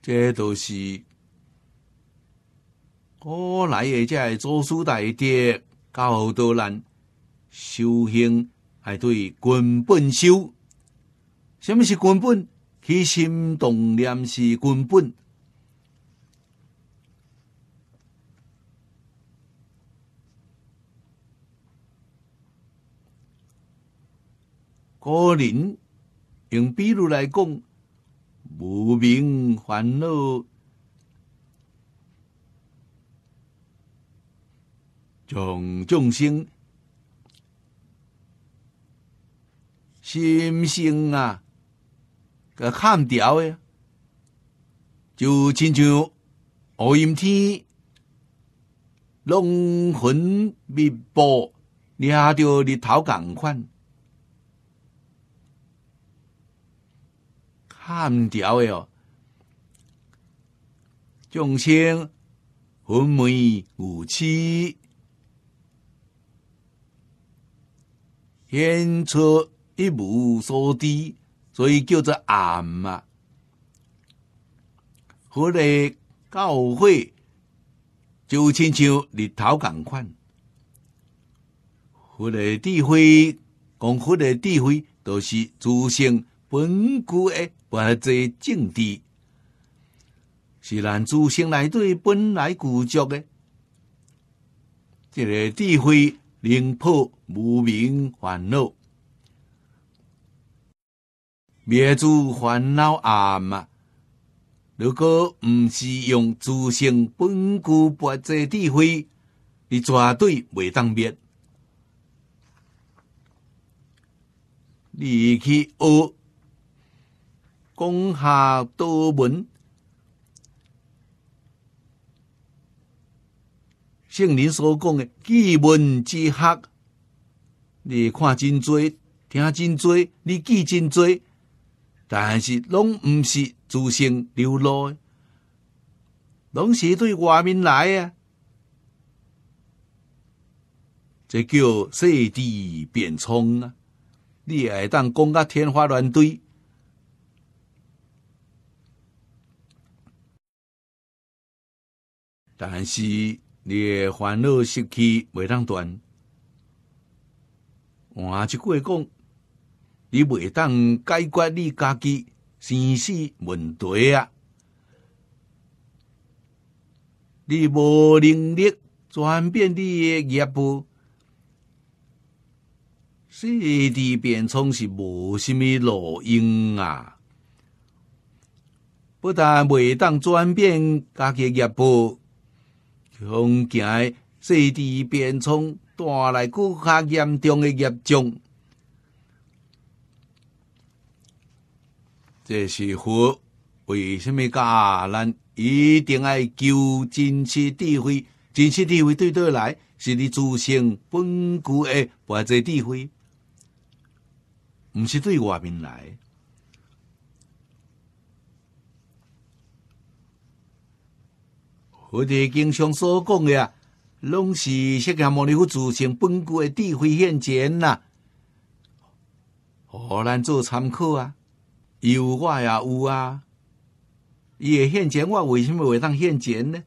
这都是。古来的，即系祖师大德教导人修行，系对根本修。什么是根本？起心动念是根本。个人用比如来讲，无明烦恼。从众生心性啊，看砍掉诶，就亲像乌阴天，龙魂密布，你着日头共款，砍掉诶哦。众生红梅无痴。天出一无所知，所以叫做暗嘛。佛的教会就迁像日头共款，佛的智慧，共佛的智慧都是诸先本具的或在境地，是咱诸先来对本来具足的，这个智慧能破。无明烦恼，灭诸烦恼阿嘛！如果毋是用自性本具不遮智慧，你绝对袂当灭。你去学，攻下多门，圣人所讲的“基本之学”。你看真多，听真多，你记真多，但是拢毋是自生流落，拢是对外面来啊！这叫涉地变聪啊！你也当讲到天花乱坠，但是你烦恼时期未当断。换句话讲，你袂当解决你家己生死问题啊！你无能力转变你诶业务，四地变充是无虾米路用啊！不但袂当转变家己业务，从讲四地变充。带来各较严重的严重，这是何？为虾米教人一定爱求真实智慧？真实智慧对倒来是你自身本具的外在智慧，毋是对外面来。我哋经常所讲诶啊。拢是世界无尼佛自成本具的智慧现前呐，互咱做参考啊？有我也有啊。伊现前，我为什么未当现前呢？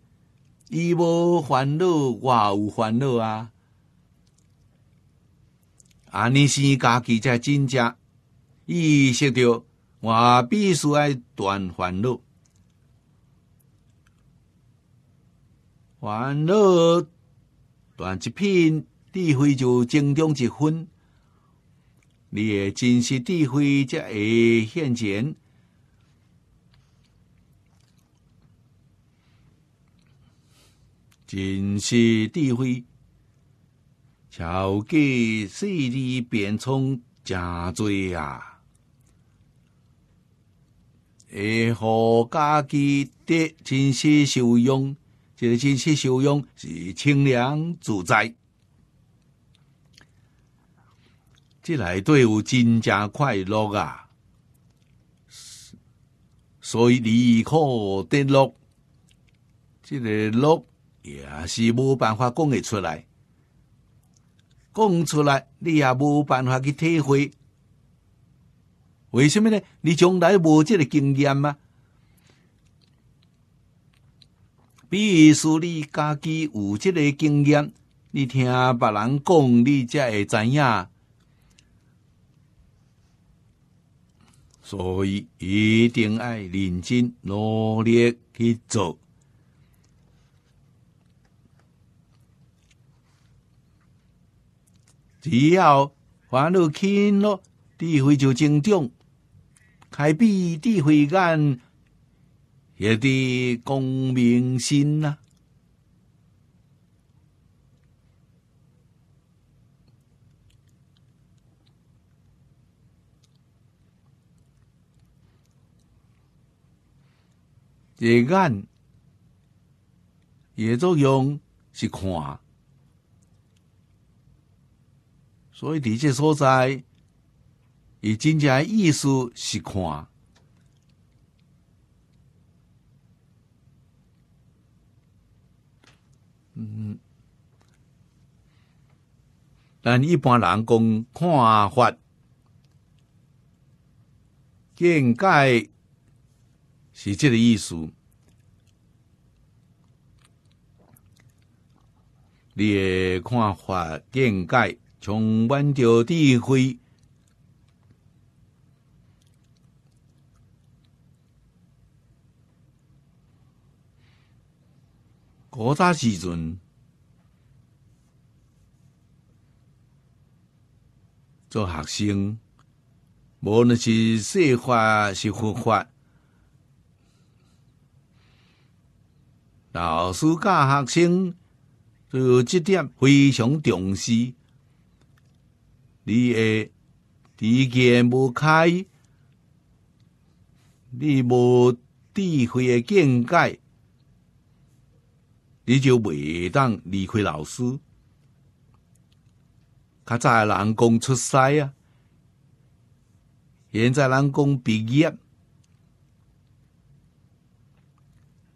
伊无烦恼，我有烦恼啊。安尼是家己才真正意识到我必须爱断烦恼，烦恼。断一片，智慧就增长一分。你的真实智慧才会现前。真实智慧，超过势力变从真多啊！会互家己得真实受用。这个真实修养是清凉自在，即来对有真正快乐啊！所以离苦得乐，这个乐也是无办法讲得出来，讲出来你也无办法去体会。为什么呢？你从来无这个经验吗？比如你家己有这个经验，你听别人讲，你才会知影。所以一定爱认真努力去做。只要烦恼轻了，智慧就增长；开辟智慧眼。一啲共鸣心啦，一眼也作用是看，所以伫些所在，以增加意思，是看。嗯，但一般人讲看法见解是即个意思。你的看法见解从源头智慧。古早时阵，做学生，无论是说话是学话，老师教学生，就这点非常重视。你诶，理见不开，你无智慧的境界。你就袂当离开老师，较早诶人讲出师啊，现在人讲毕业，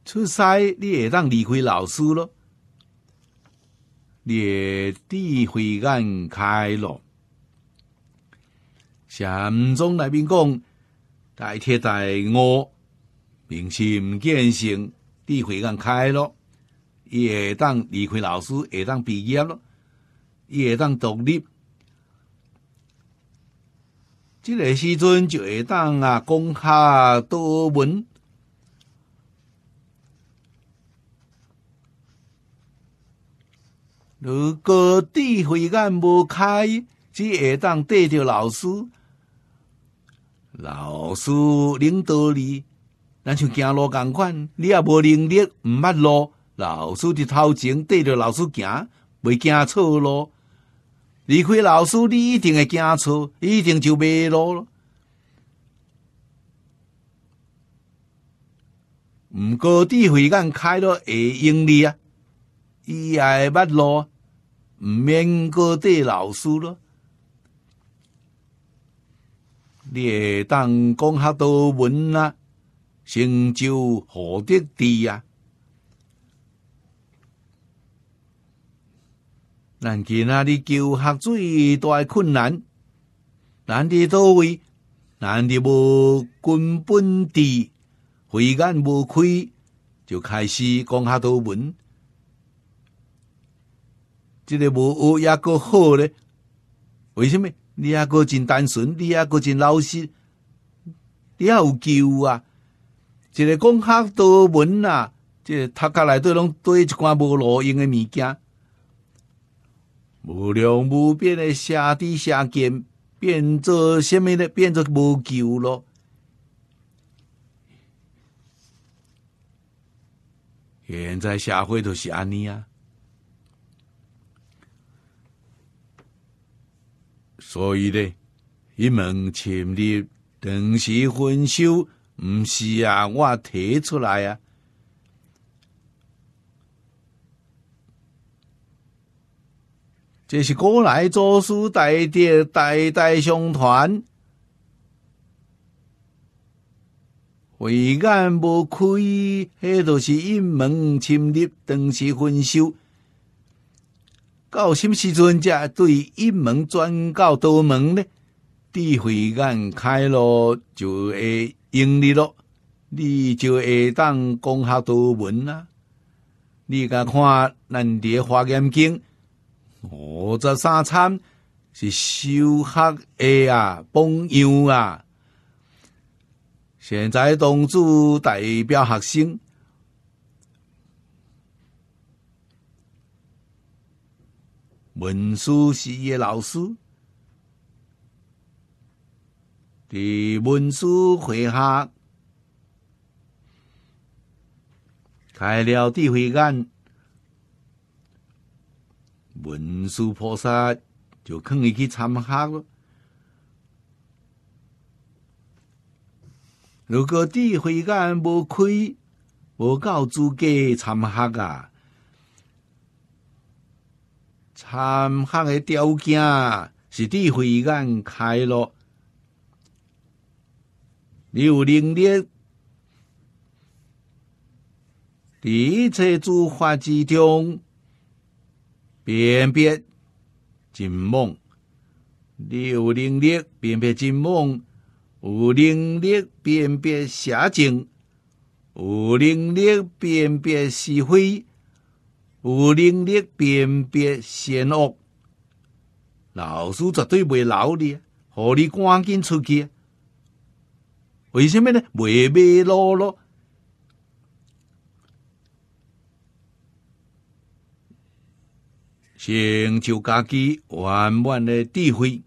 出师你会当离开老师咯，你智慧眼开了。禅宗内面讲，大天大我，明心见性，智慧眼开咯。伊会当离开老师，会当毕业咯。伊会当独立。这个时阵就会当啊，公开多文。如果智慧眼无开，只会当对着老师。老师领导你，咱就走路共款。你也无能力，毋捌路。老师伫头前，缀着老师行，袂惊错路。离开老师，你一定会惊错，一定就未路咯。毋过底会眼开了会用里啊，伊会捌路，毋免过缀老师咯。你当讲较多文啊，成就何得地啊。难其仔你教学最大困难，难伫倒位？难伫无根本地，慧眼无开，就开始讲下多文。即个无学抑个好咧，为什么？你抑个真单纯，你抑个真老实，你抑有救啊？即个讲下多文啊！即个头壳内底拢堆一寡无路用诶物件。无量无边的下低下贱，变作什么了？变作无救了。现在社会都是安尼啊，所以呢，一门潜列等时分手，唔是啊，我提出来啊。这是古来祖师代代代代相传，慧眼无开，迄都是一门侵入，当时分修。到什么时阵才对一门专到多门呢？这慧眼开了，就会盈你咯，你就会当攻下多门啊！你敢看咱迪花眼镜？五十三餐是小学的啊，榜样啊！现在，同组代表学生，文书系的老师，伫文书会下开了第一间。文殊菩萨就可以去参学咯。如果智慧眼无开，无够资格参学啊！参学的条件是智慧眼开咯。你有能力，一切诸法之中。辨别真你有能力辨别真妄；有能力辨别邪正；有能力辨别是非；有能力辨别善恶。老师绝对袂留你，互你赶紧出去？为什么呢？袂迷啰啰。成就家己圆满的智慧，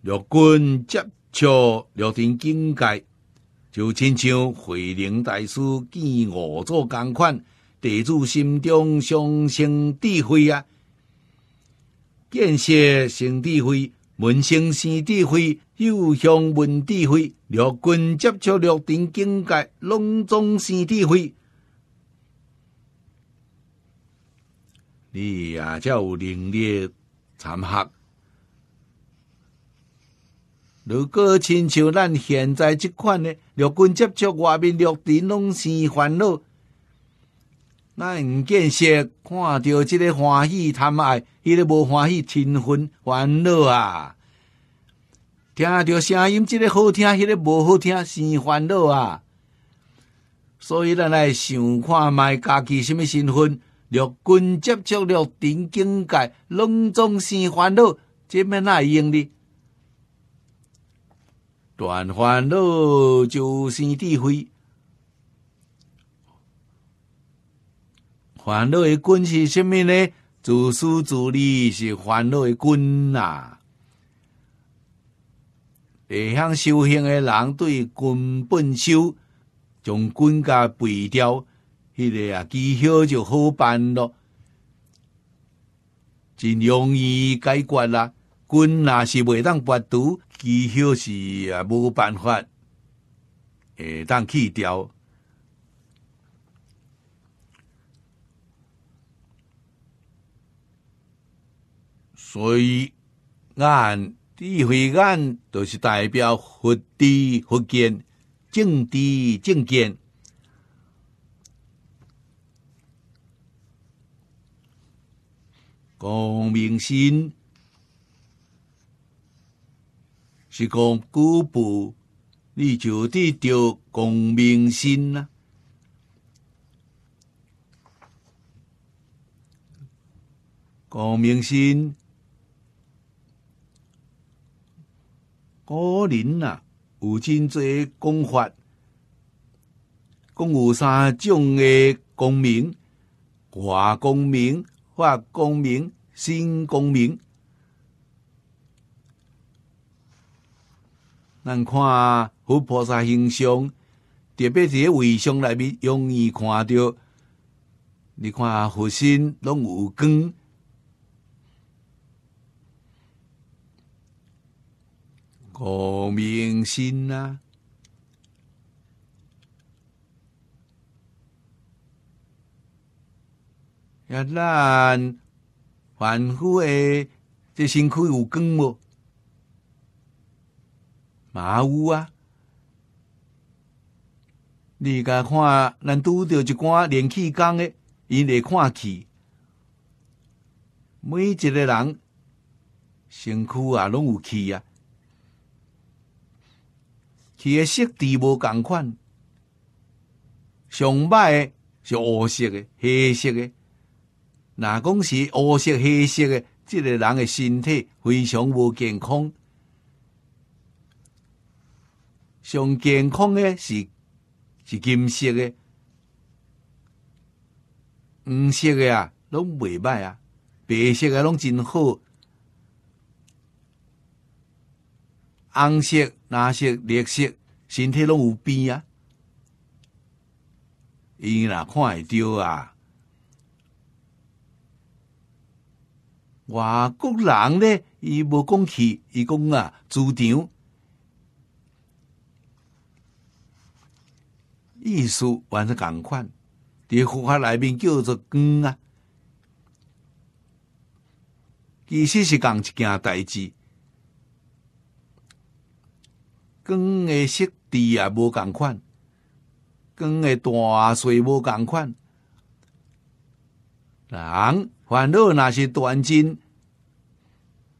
六根接触六尘境界，就亲像慧能大师见五祖同款，地主心中生生智慧啊！建设生智慧，闻生生智慧，又向文智慧，六根接触六尘境界，拢种生智慧。你啊，才有能力参合。如果亲像咱现在即款呢，陆军接触外面陆地拢是烦恼。咱毋见识，看到即个欢喜贪爱，迄个无欢喜天分烦恼啊。听到声音，即个好听，迄个无好听，是烦恼啊。所以咱来想看卖家己什么身份。六根接触六顶境界，拢总生烦恼，这咩那用呢？断烦恼就是智慧。烦恼的根是什么呢？自私自利是烦恼的根呐。会向修行的人对根本修，将根甲拔掉。迄个啊，机肉就好办咯，真容易解决啦。军若是未当拔毒，机肉是啊，无办法，诶，当去掉。所以，按智慧按著是代表何低何健，政治政健。功明心是讲古布，你就得掉功明心呐。明名心，古人呐，有今这讲法，讲有三种的功明：寡功明、话光明，新光明，咱看菩萨形象，特别是迄维相内面容易看到。你看佛心拢有光，光明心啊。呀，咱反夫诶，这身躯有光无？嘛有啊！你家看，咱拄着一寡连气工诶，伊来看气。每一个人身躯啊，拢有气啊。气诶色地无同款，上白是乌色诶，黑色诶。那讲是饿色黑色的，这个人的身体非常无健康。上健康的是是金色的，黄色的啊，拢唔卖啊，白色的拢真好。红色、蓝色、绿色，身体拢有病啊！伊若看得到啊！外国人咧，伊无讲起，伊讲啊，主场艺术完是同款。在佛法内面叫做光啊，其实是同一件代志。光的色地啊，无同款；光的大小无同款。人烦恼若是断尽，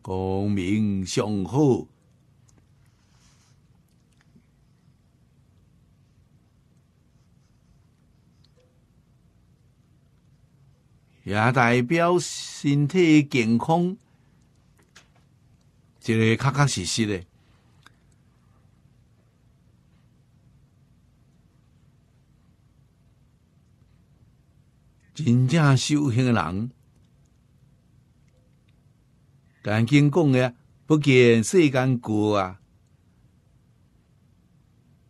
功名尚好，也代表身体健康，即个确确实实诶。真正修行的人，但经讲呀，不见世间过啊！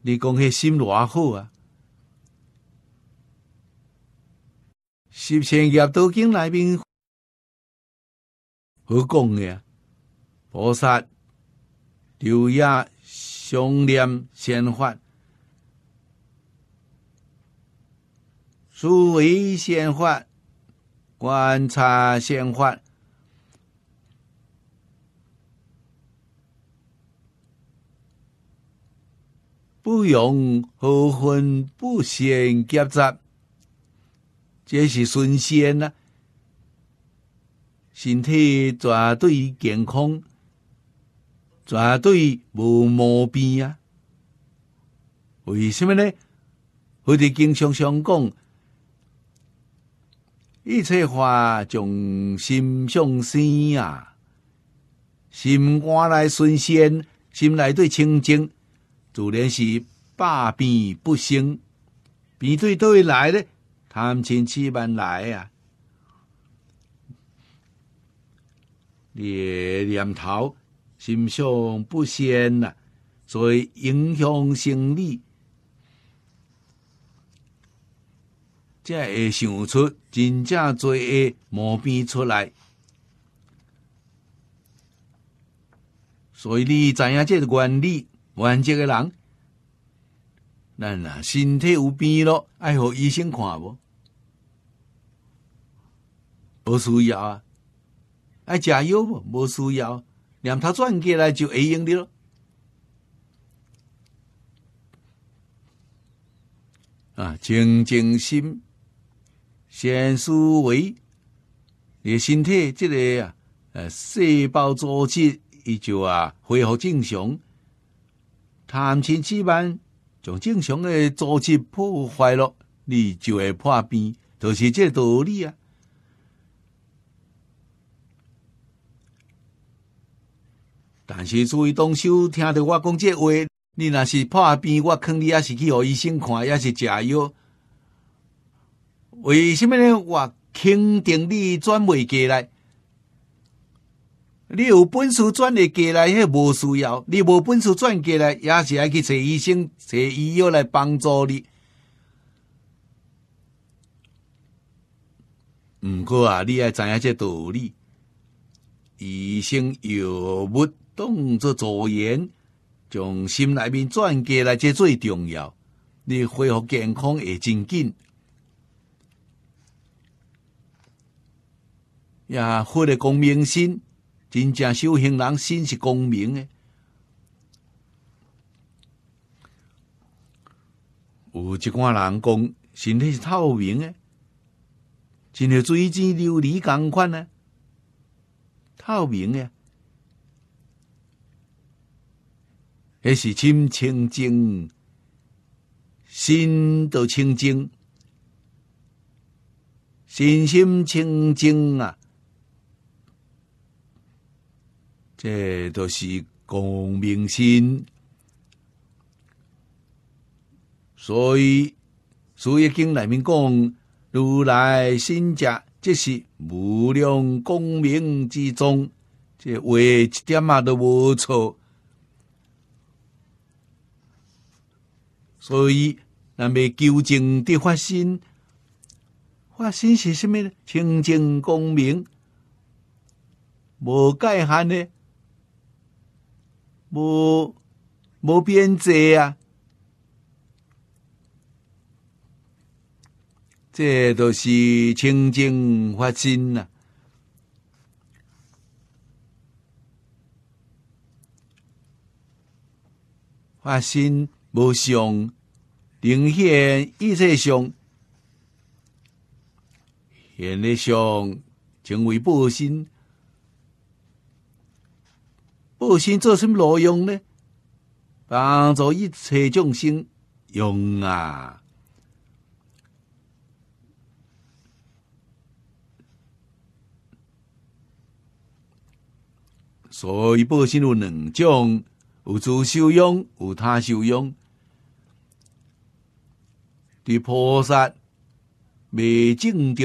你讲起心偌好啊！十千业道经内面何讲呀？菩萨留也想念先发。思维、先患，观察先患，不容何分，不先夹杂，这是孙先啊！身体绝对健康，绝对无毛病啊！为什么呢？我哋经常上讲。一切法从心上生啊，心肝来顺心，心来对清净。自然是百病不生。病对都会来的，贪嗔痴慢来啊。你念头心上不先呐，所以影响心理。才会想出真正侪诶毛病出来，所以你知影这个原理，玩这个人，咱啊身体有病咯，爱互医生看无？无需要啊，爱食药无？无需要，念他转过来就会用的咯。啊，静静心。先思维，你身体这个啊，呃，细胞组织，伊就啊恢复正常。贪心治病，从正常的组织破坏了，你就会破病，就是这道理啊。但是注意，当收听到我讲这话，你若是破病，我劝你也是去互医生看，也是食药。为什么呢？我肯定你转未过来，你有本事转的过来，迄无需要；你无本事转过来，也是要去找医生、找医药来帮助你。毋过啊，你爱知影些道理，医生有不动作助言，从心内面转过来，这最重要，你恢复健康会真紧。呀，或者光明心，真正修行人心是光明的。有一寡人讲，身体是透明的，真系水晶琉璃咁款呢，透明的。迄是心清净，心都清净，心心清净啊。即都是讲明心，所以《如意经》里面讲，如来心者，即是无量光明之中，即话一点啊都无错。所以，咱要究竟的发心，发心是么呢？清净光明，无界限呢？无无边际啊！这都是清净法心呐，法心无相，显现一切相，显的相成为不心。报施做什么作用呢？帮助一切众生用啊！所以报施有两种，有自修用，有他修用，对菩萨未着圆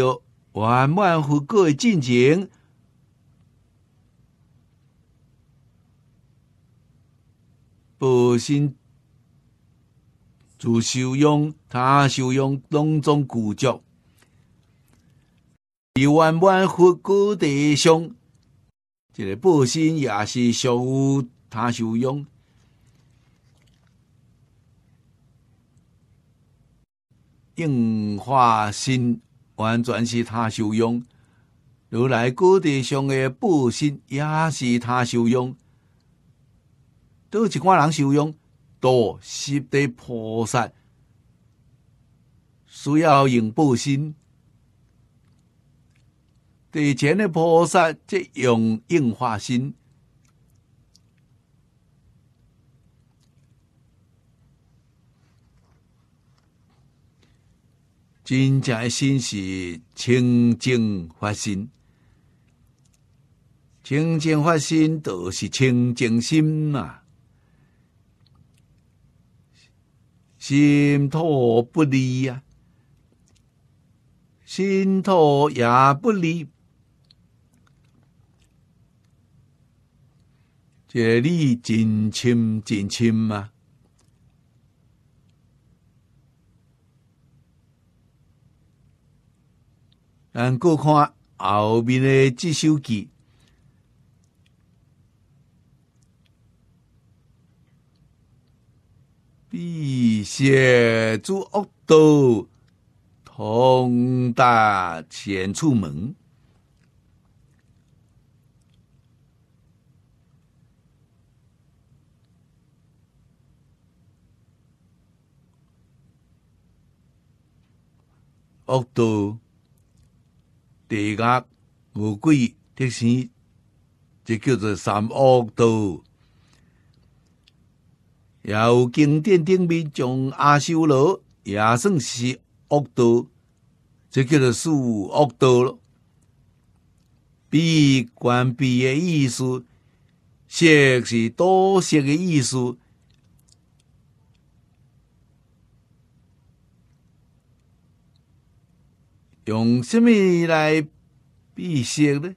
满万乎的进程。布心自修养，他修养当中固着，一万万佛果地上，这个布身也是修，他修养，硬化心完全是他修养。如来，果地上的布心也是他修养。都一寡人修用多识地菩萨需要用布心；地前的菩萨则用硬化心。真正的心是清净法心，清净法心就是清净心嘛。心土不离啊。心土也不离。这字真深，真深啊。咱搁看后面诶，这首词。辟邪住恶道，通达前出门。恶道、地狱、无鬼、天，这叫做三恶道。也有经典顶面将阿修罗也算是恶道，这叫做修恶道咯。闭关闭的意思，学是多学的意思，用什么来闭息呢？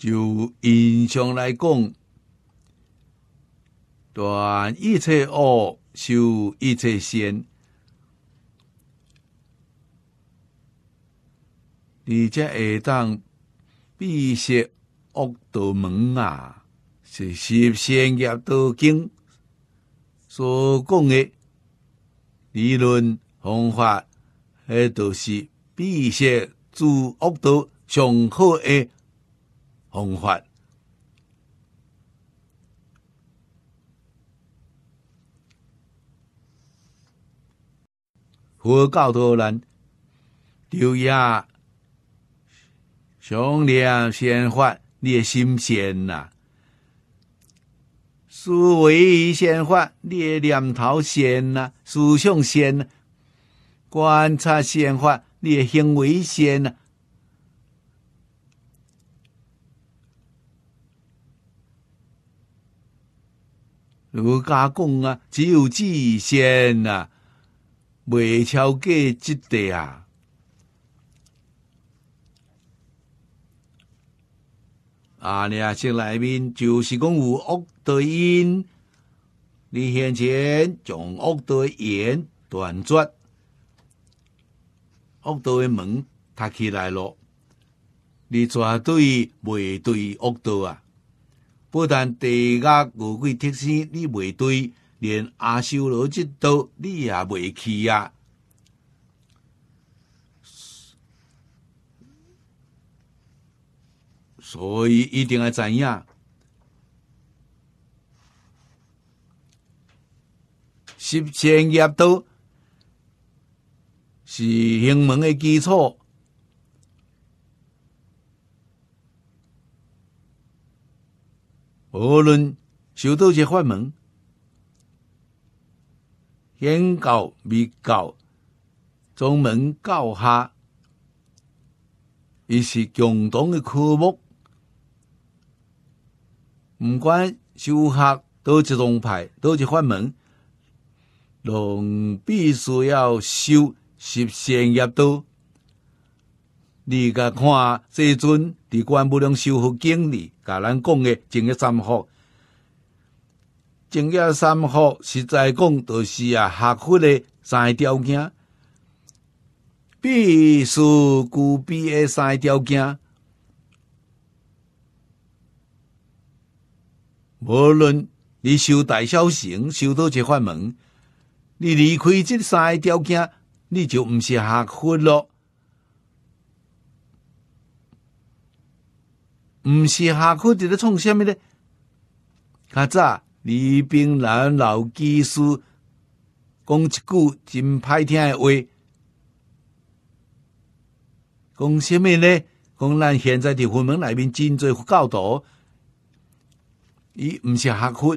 就形象来讲，断一切恶，修一切善。你这会当必须恶道门啊，是十善业道经所讲的理论方法，迄都是必须做恶道上好的。方法，佛教多难，留意啊！想念先发，你的心先呐；思维先发，你的念头先呐；思想先呐；观察先发，你的行为先呐。如果加工啊，只有极限啊，未超过即地啊！啊，你啊，心内面就是讲有屋多因，你向前将屋多烟断绝，屋多的门它起来了，你绝对未对屋多啊？不但地压五鬼特使你袂对，连阿修罗即道你也袂去啊。所以一定要怎样？十善业道是行门的基础。无论修道去法门，先教、密教、宗门教下，伊是共同的科目。不管修学多一种派，多一法门，拢必须要修十善业道。你甲看，即阵伫官不能修福经，理甲咱讲的正业三福，正业三福实在讲就是啊，学佛的三个条件，必须具备的三个条件。无论你修大小乘，修到一块门，你离开这三个条件，你就毋是学佛咯。唔是下苦，伫咧创虾米咧？较早李冰兰老技师讲一句真歹听的话，讲虾米咧？讲咱现在伫佛门内面真佛教导，伊毋是下苦，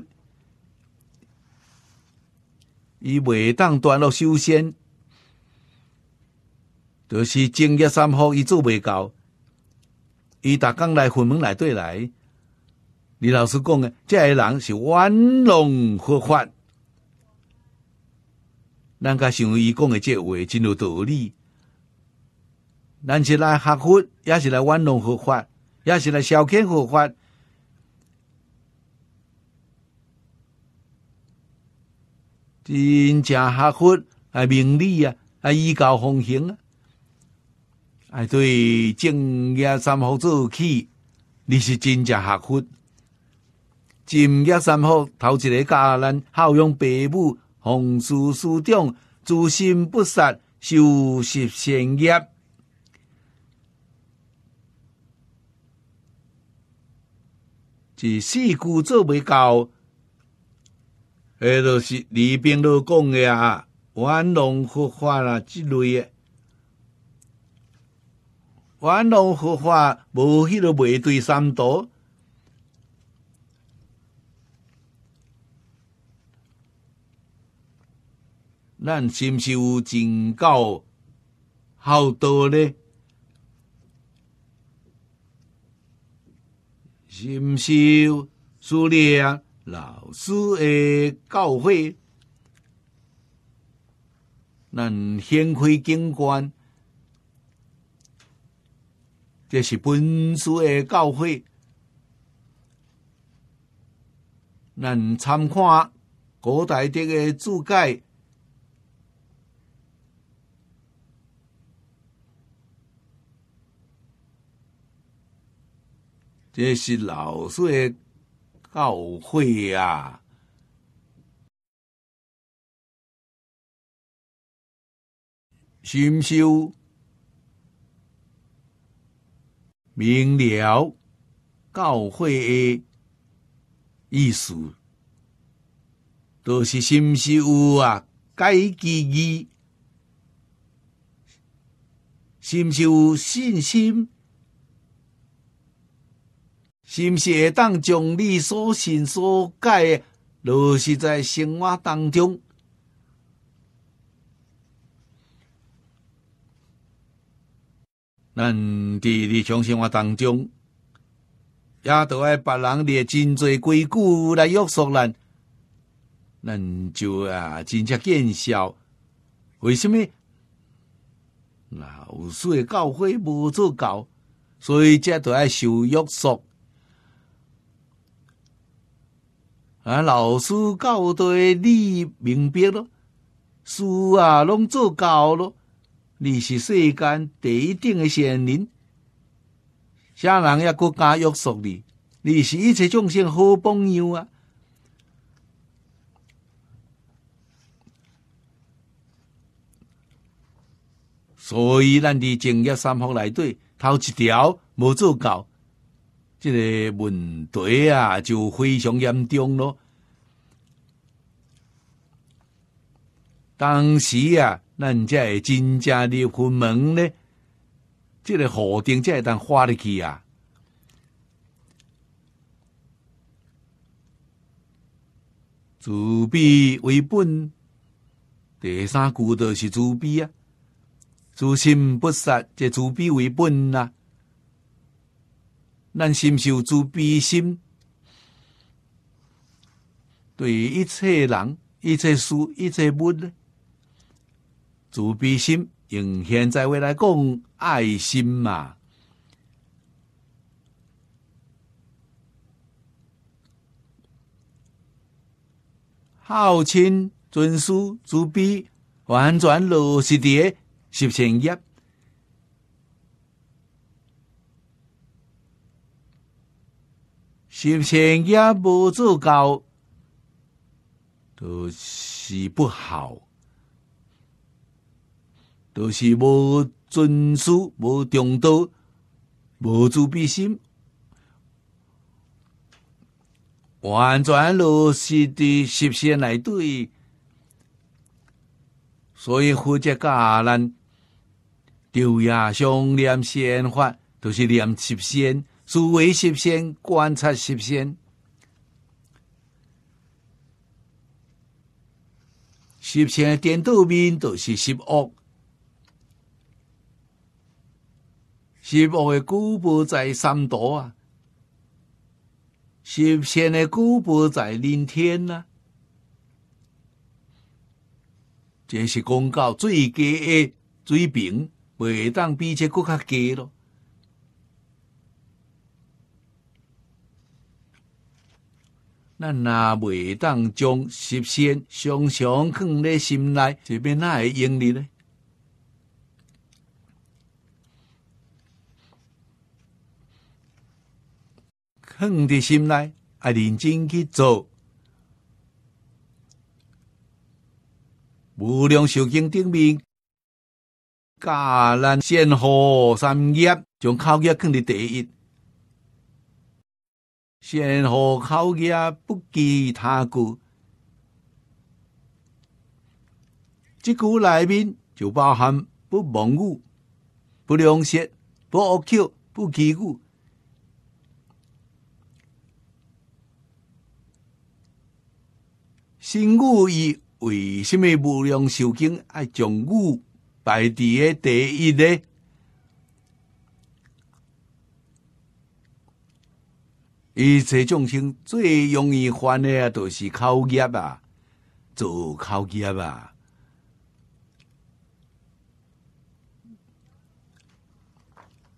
伊袂当断落修仙，就是正业三福伊做袂到。伊逐工来分门来对来，李老师讲的，这些人是玩弄佛法。人家想伊讲的这话，真有道理。人是来学佛，也是来玩弄佛法，也是来消遣佛法。真正学佛啊，名利啊，啊，依搞奉行啊。对敬业三好做起，你是真正合佛。敬业三好，头一个教人孝养父母，奉事师长，诸心不杀，修习善业，自四句做未到，迄著是李冰都讲的啊，玩弄佛法啊之类。观龙佛法无迄个未对三毒，咱是毋是有真高孝道呢？是毋是受了老师诶教诲？咱先开警观。这是本书的教诲，咱参看古代的注解。这是老师的教诲呀，修修。明了教诲的意思，都是是毋是有啊？该记记，是毋是信心？是毋是会当将你所信所解，落实在生活当中？咱伫日常生活当中，也都爱别人列真侪规矩来约束咱，咱就啊真正见效。为什么？老师教诲无做够，所以这都爱受约束。啊，老师教的你明白咯，书啊拢做够咯。你是世间第一等的仙人，啥人也国家约束你，你是一切众生好朋友啊。所以，咱伫正业三福内底，头一条无做到，这个问题啊，就非常严重咯。当时啊。咱才会真正的分门呢？这个何定？会当花入去啊？自闭为本，第三句就是自闭啊！自心不杀，即自闭为本啊。咱心有自闭心，对一切人、一切事、一切物呢？慈悲心，用现在未来讲爱心嘛。孝亲尊师，慈悲，完全落实的，是不成立？是不成立？不做够，都是不好。都是无尊师、无崇道、无慈悲心，完全老师伫实现来对。所以佛教家人，调雅相念现法，都是念实现，思维实现，观察实现。十善颠倒面，都是十恶。是恶的古佛在三多啊，是仙的古佛在凌天呐，这是公告最低的水平，未当比这搁较低咯。咱若未当将邪仙常常放在心内，是变哪会赢你咧？捧伫心内，爱认真去做。无量寿经顶面，家咱善护三业，将口业放伫第一。善护口业不记他故，即句内面就包含不妄语、不粮食、不恶口、不嫉妒。新五伊为什么无让受精？爱将五排伫诶第一呢？一切众生最容易犯诶啊，著是口业啊，做口业啊。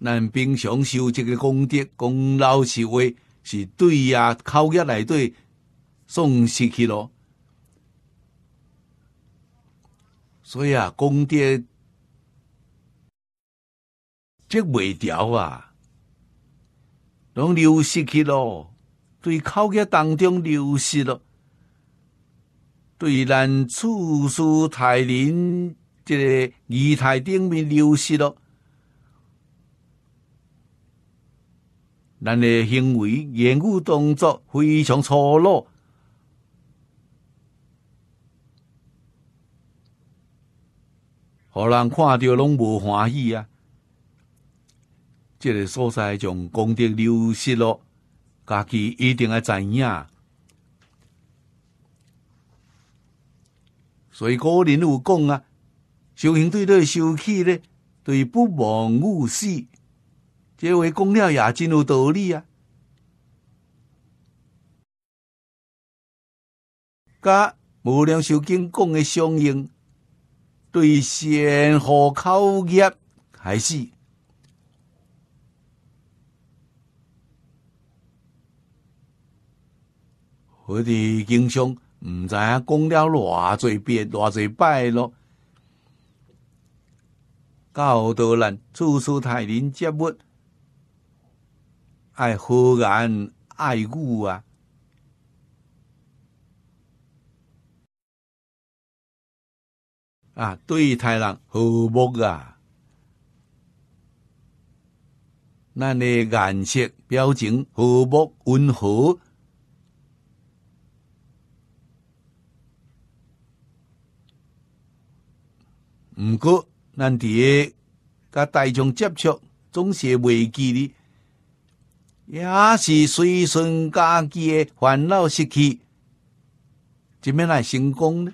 咱平常修这个功德功劳，是为是对呀，口业来对送失去咯。所以啊，功德即袂掉啊，拢流失去咯。对考业当中流失咯，对咱处事待人即仪态顶面流失咯，咱的行为言语动作非常粗鲁，互人看着拢无欢喜啊？这个所在从功德流失咯，家己一定要知影。所以古人有讲啊，修行对对修气呢，对不忘物事，这位讲了也真有道理啊！甲无量寿经讲的相应。对先互口业还是我的经常唔知讲了偌济遍，偌济拜咯。教导人处处待人接物，爱和善，爱古啊。啊，对他人和睦啊，咱的颜色表情和睦温和。毋过，人哋甲大众接触，总是会记哩，也是随顺家己的烦恼失去，怎么来成功呢？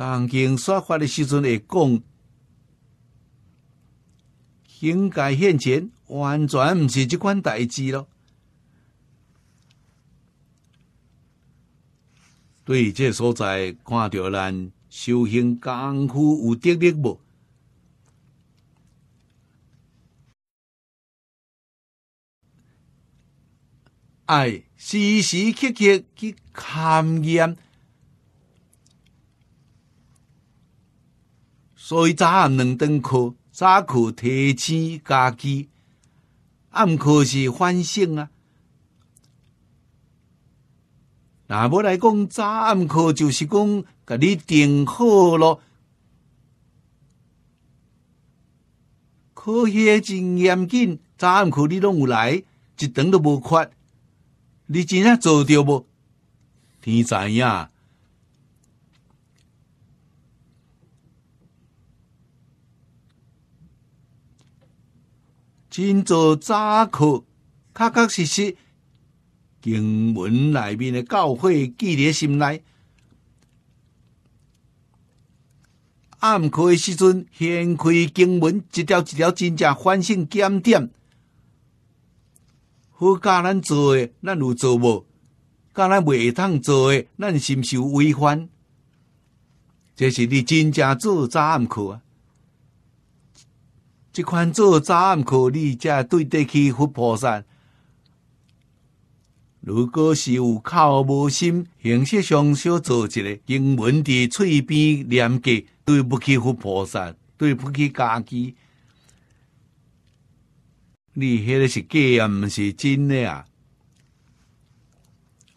刚经说法的时阵会讲，现在现前完全毋是即款代志咯。对这所在，看到咱修行功夫有得力无？爱时时刻刻去勘验。所以早暗两堂课，早课提前家己，暗课是反省啊。那要来讲，早暗课就是讲给你定好咯。课业真严谨，早暗课你拢有来，一堂都无缺。你真正做到无？天才啊。真早早课，确确实实经文内面的教诲记在心内。暗课的时阵，掀开经文，一条一条真正反省检点。好，教咱做诶，咱有做无？教咱未通做诶，咱是不是有违反？这是你真正做早暗课啊！即款做诈暗课，你才对得起佛菩萨。如果是有口无心、形式上少做一个跟文伫喙边念接，对不起佛菩萨，对不起家己。你迄个是假，毋是真的啊！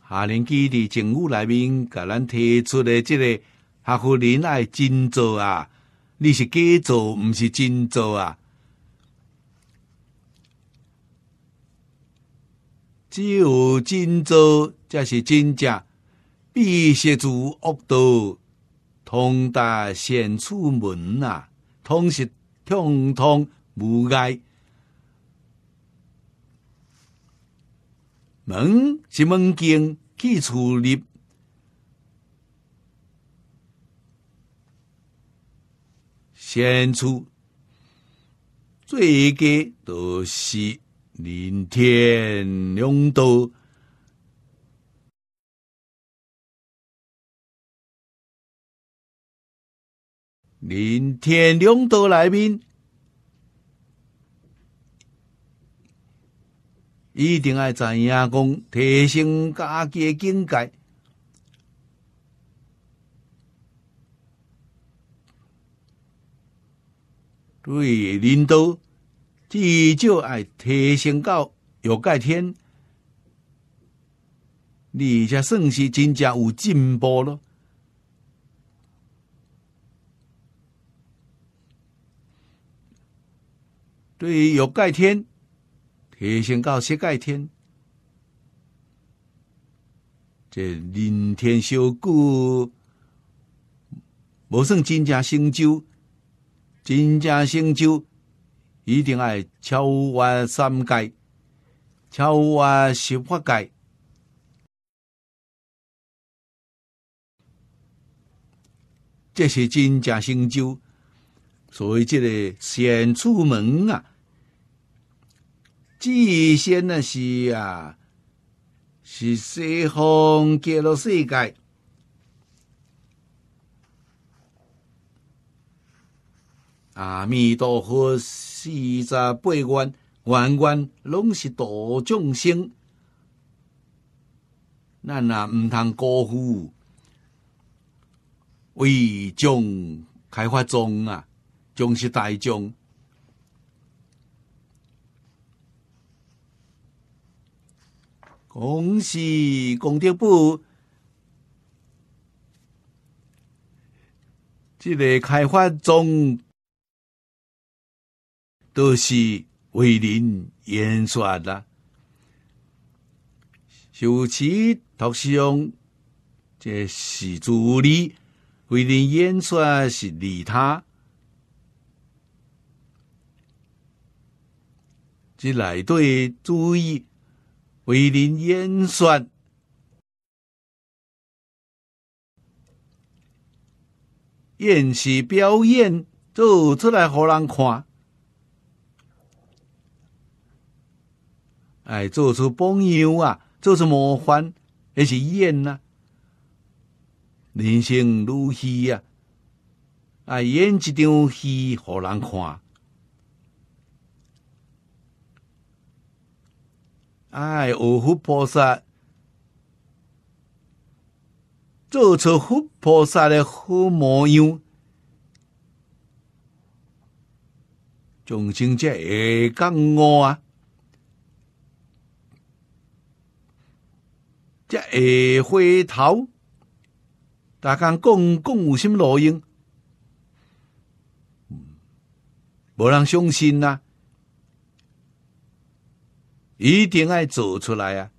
下联基伫政府内面甲咱提出诶即个合乎仁爱真做啊，你是假做，毋是真做啊？只有真做才是真正，必须住恶道通达显处门啊，通是通通无碍。门是门径去处立，显处最该都是。林天堂都。林天堂都内面。一定要知影讲提升家己诶境界。对，任都。至少爱提升到有盖天，你才算是真正有进步咯。对于有盖天，提升到十盖天，这人天修古，无算真正成就，真正成就。一定系超越三界，超越十八界，这是真正成就，所以即个先出门啊，最先那是啊，是西方极乐世界。啊！弥陀好，四十八元、元元拢是大众生。咱啊，毋通辜负为奖开发中啊，奖是大众。恭喜！供德部，即个开发中。都是为人演说啦。修持、读诵，这是主理；为人演说是利他，即来对注意为人演说、演戏表演，做出来互人看。哎，做出榜样啊，做出模范，而是演呐，人生如戏啊，啊，演一场戏互人看。哎，五福菩萨，做出佛菩萨的好模样，众生才哎，觉悟啊。一下回头，大家讲讲有什路用？无人相信呐，一定爱做出来啊！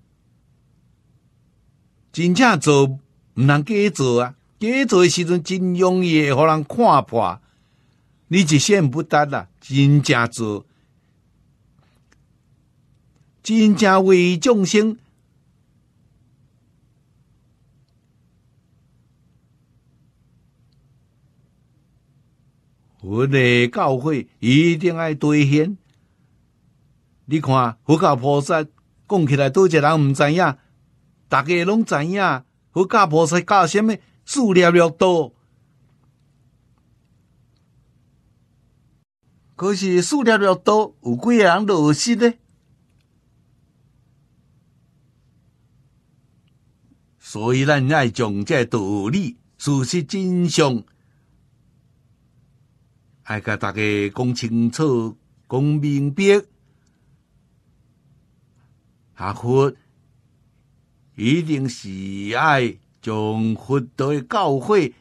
真正做毋能假做啊，假做诶时阵真容易，互人看破。你一限不得啦！真正做，真正为众生。佛的教诲一定爱兑现。你看，佛教菩萨讲起来，多个人毋知影，大家拢知影。佛教菩萨教什么？数量越多，可是数量越多，有几个人落实呢？所以咱爱讲这道理，事实真相。爱甲大家讲清楚、讲明白，学佛一定是爱从佛的教诲，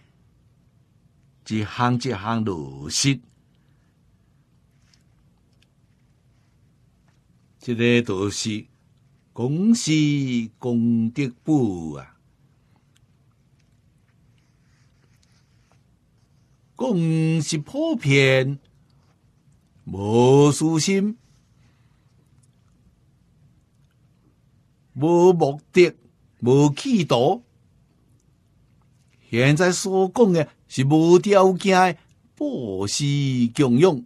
一行一行落实，即个著是公事公德簿啊。公是普遍，无私心，无目的，无企图。现在所讲的，是无条件的不思共用。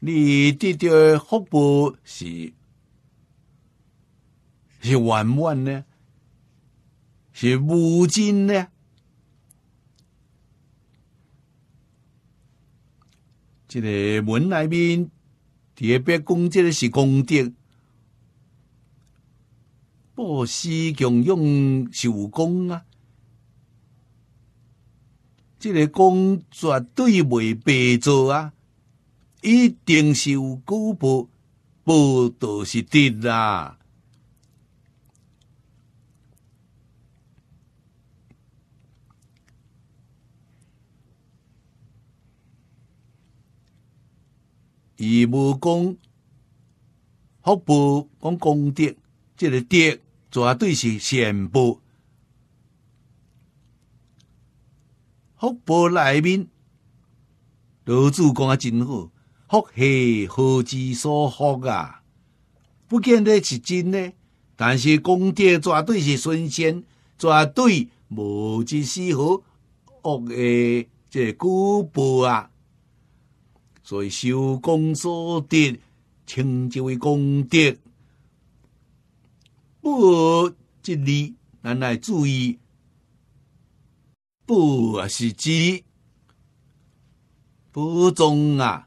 你得到福报是是圆满呢？是无尽呢？即个门内面特别讲，即个是工德，不是强用手工啊。即个工绝对袂白做啊，一定是有高报报道是真啦。伊无工、福报，讲功德，即个德，绝对是善报。福报内面，楼主讲啊真好，福气何之所福啊？不见得是真呢，但是功德绝对是神仙，绝对无一丝毫恶诶，即个古报啊。所以，受功所得称之为功德。不，这里咱来注意，不，啊是指不中啊，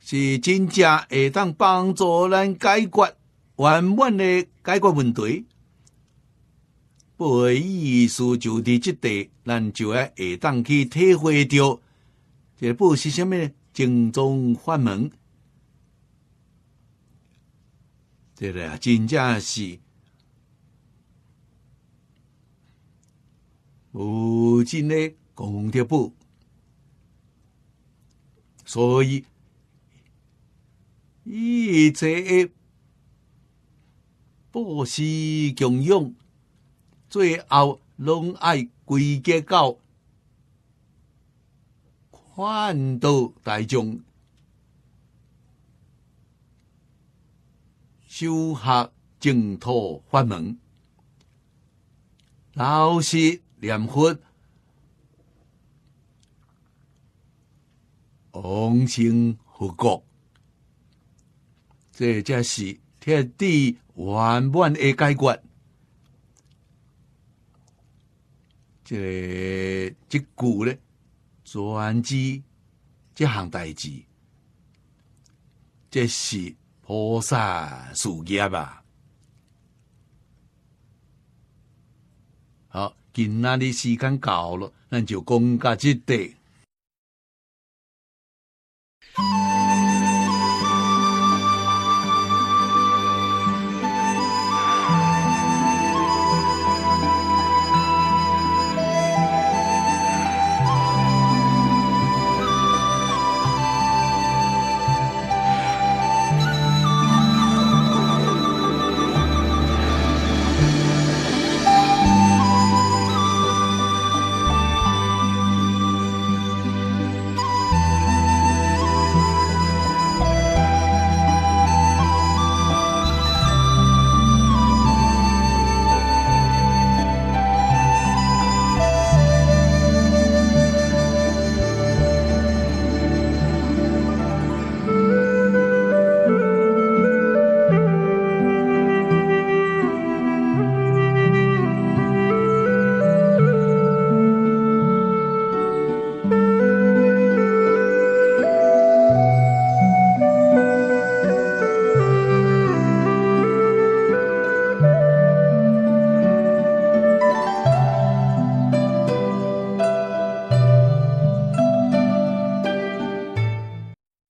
是真正会当帮助咱解决、圆满的解决问题。布的意思就伫即地，咱就爱会当去体会着，这布是啥物呢？正宗法门，对个呀，真正是无尽的功德布，所以一者布施供养。最后，拢爱归结到劝导大众修学净土法门，老实念佛，往生佛国。这才是天地圆满的解决。即、这个即句咧，专指即项代志，即是菩萨事业啊。好，今仔日时间到了，咱就讲到即地。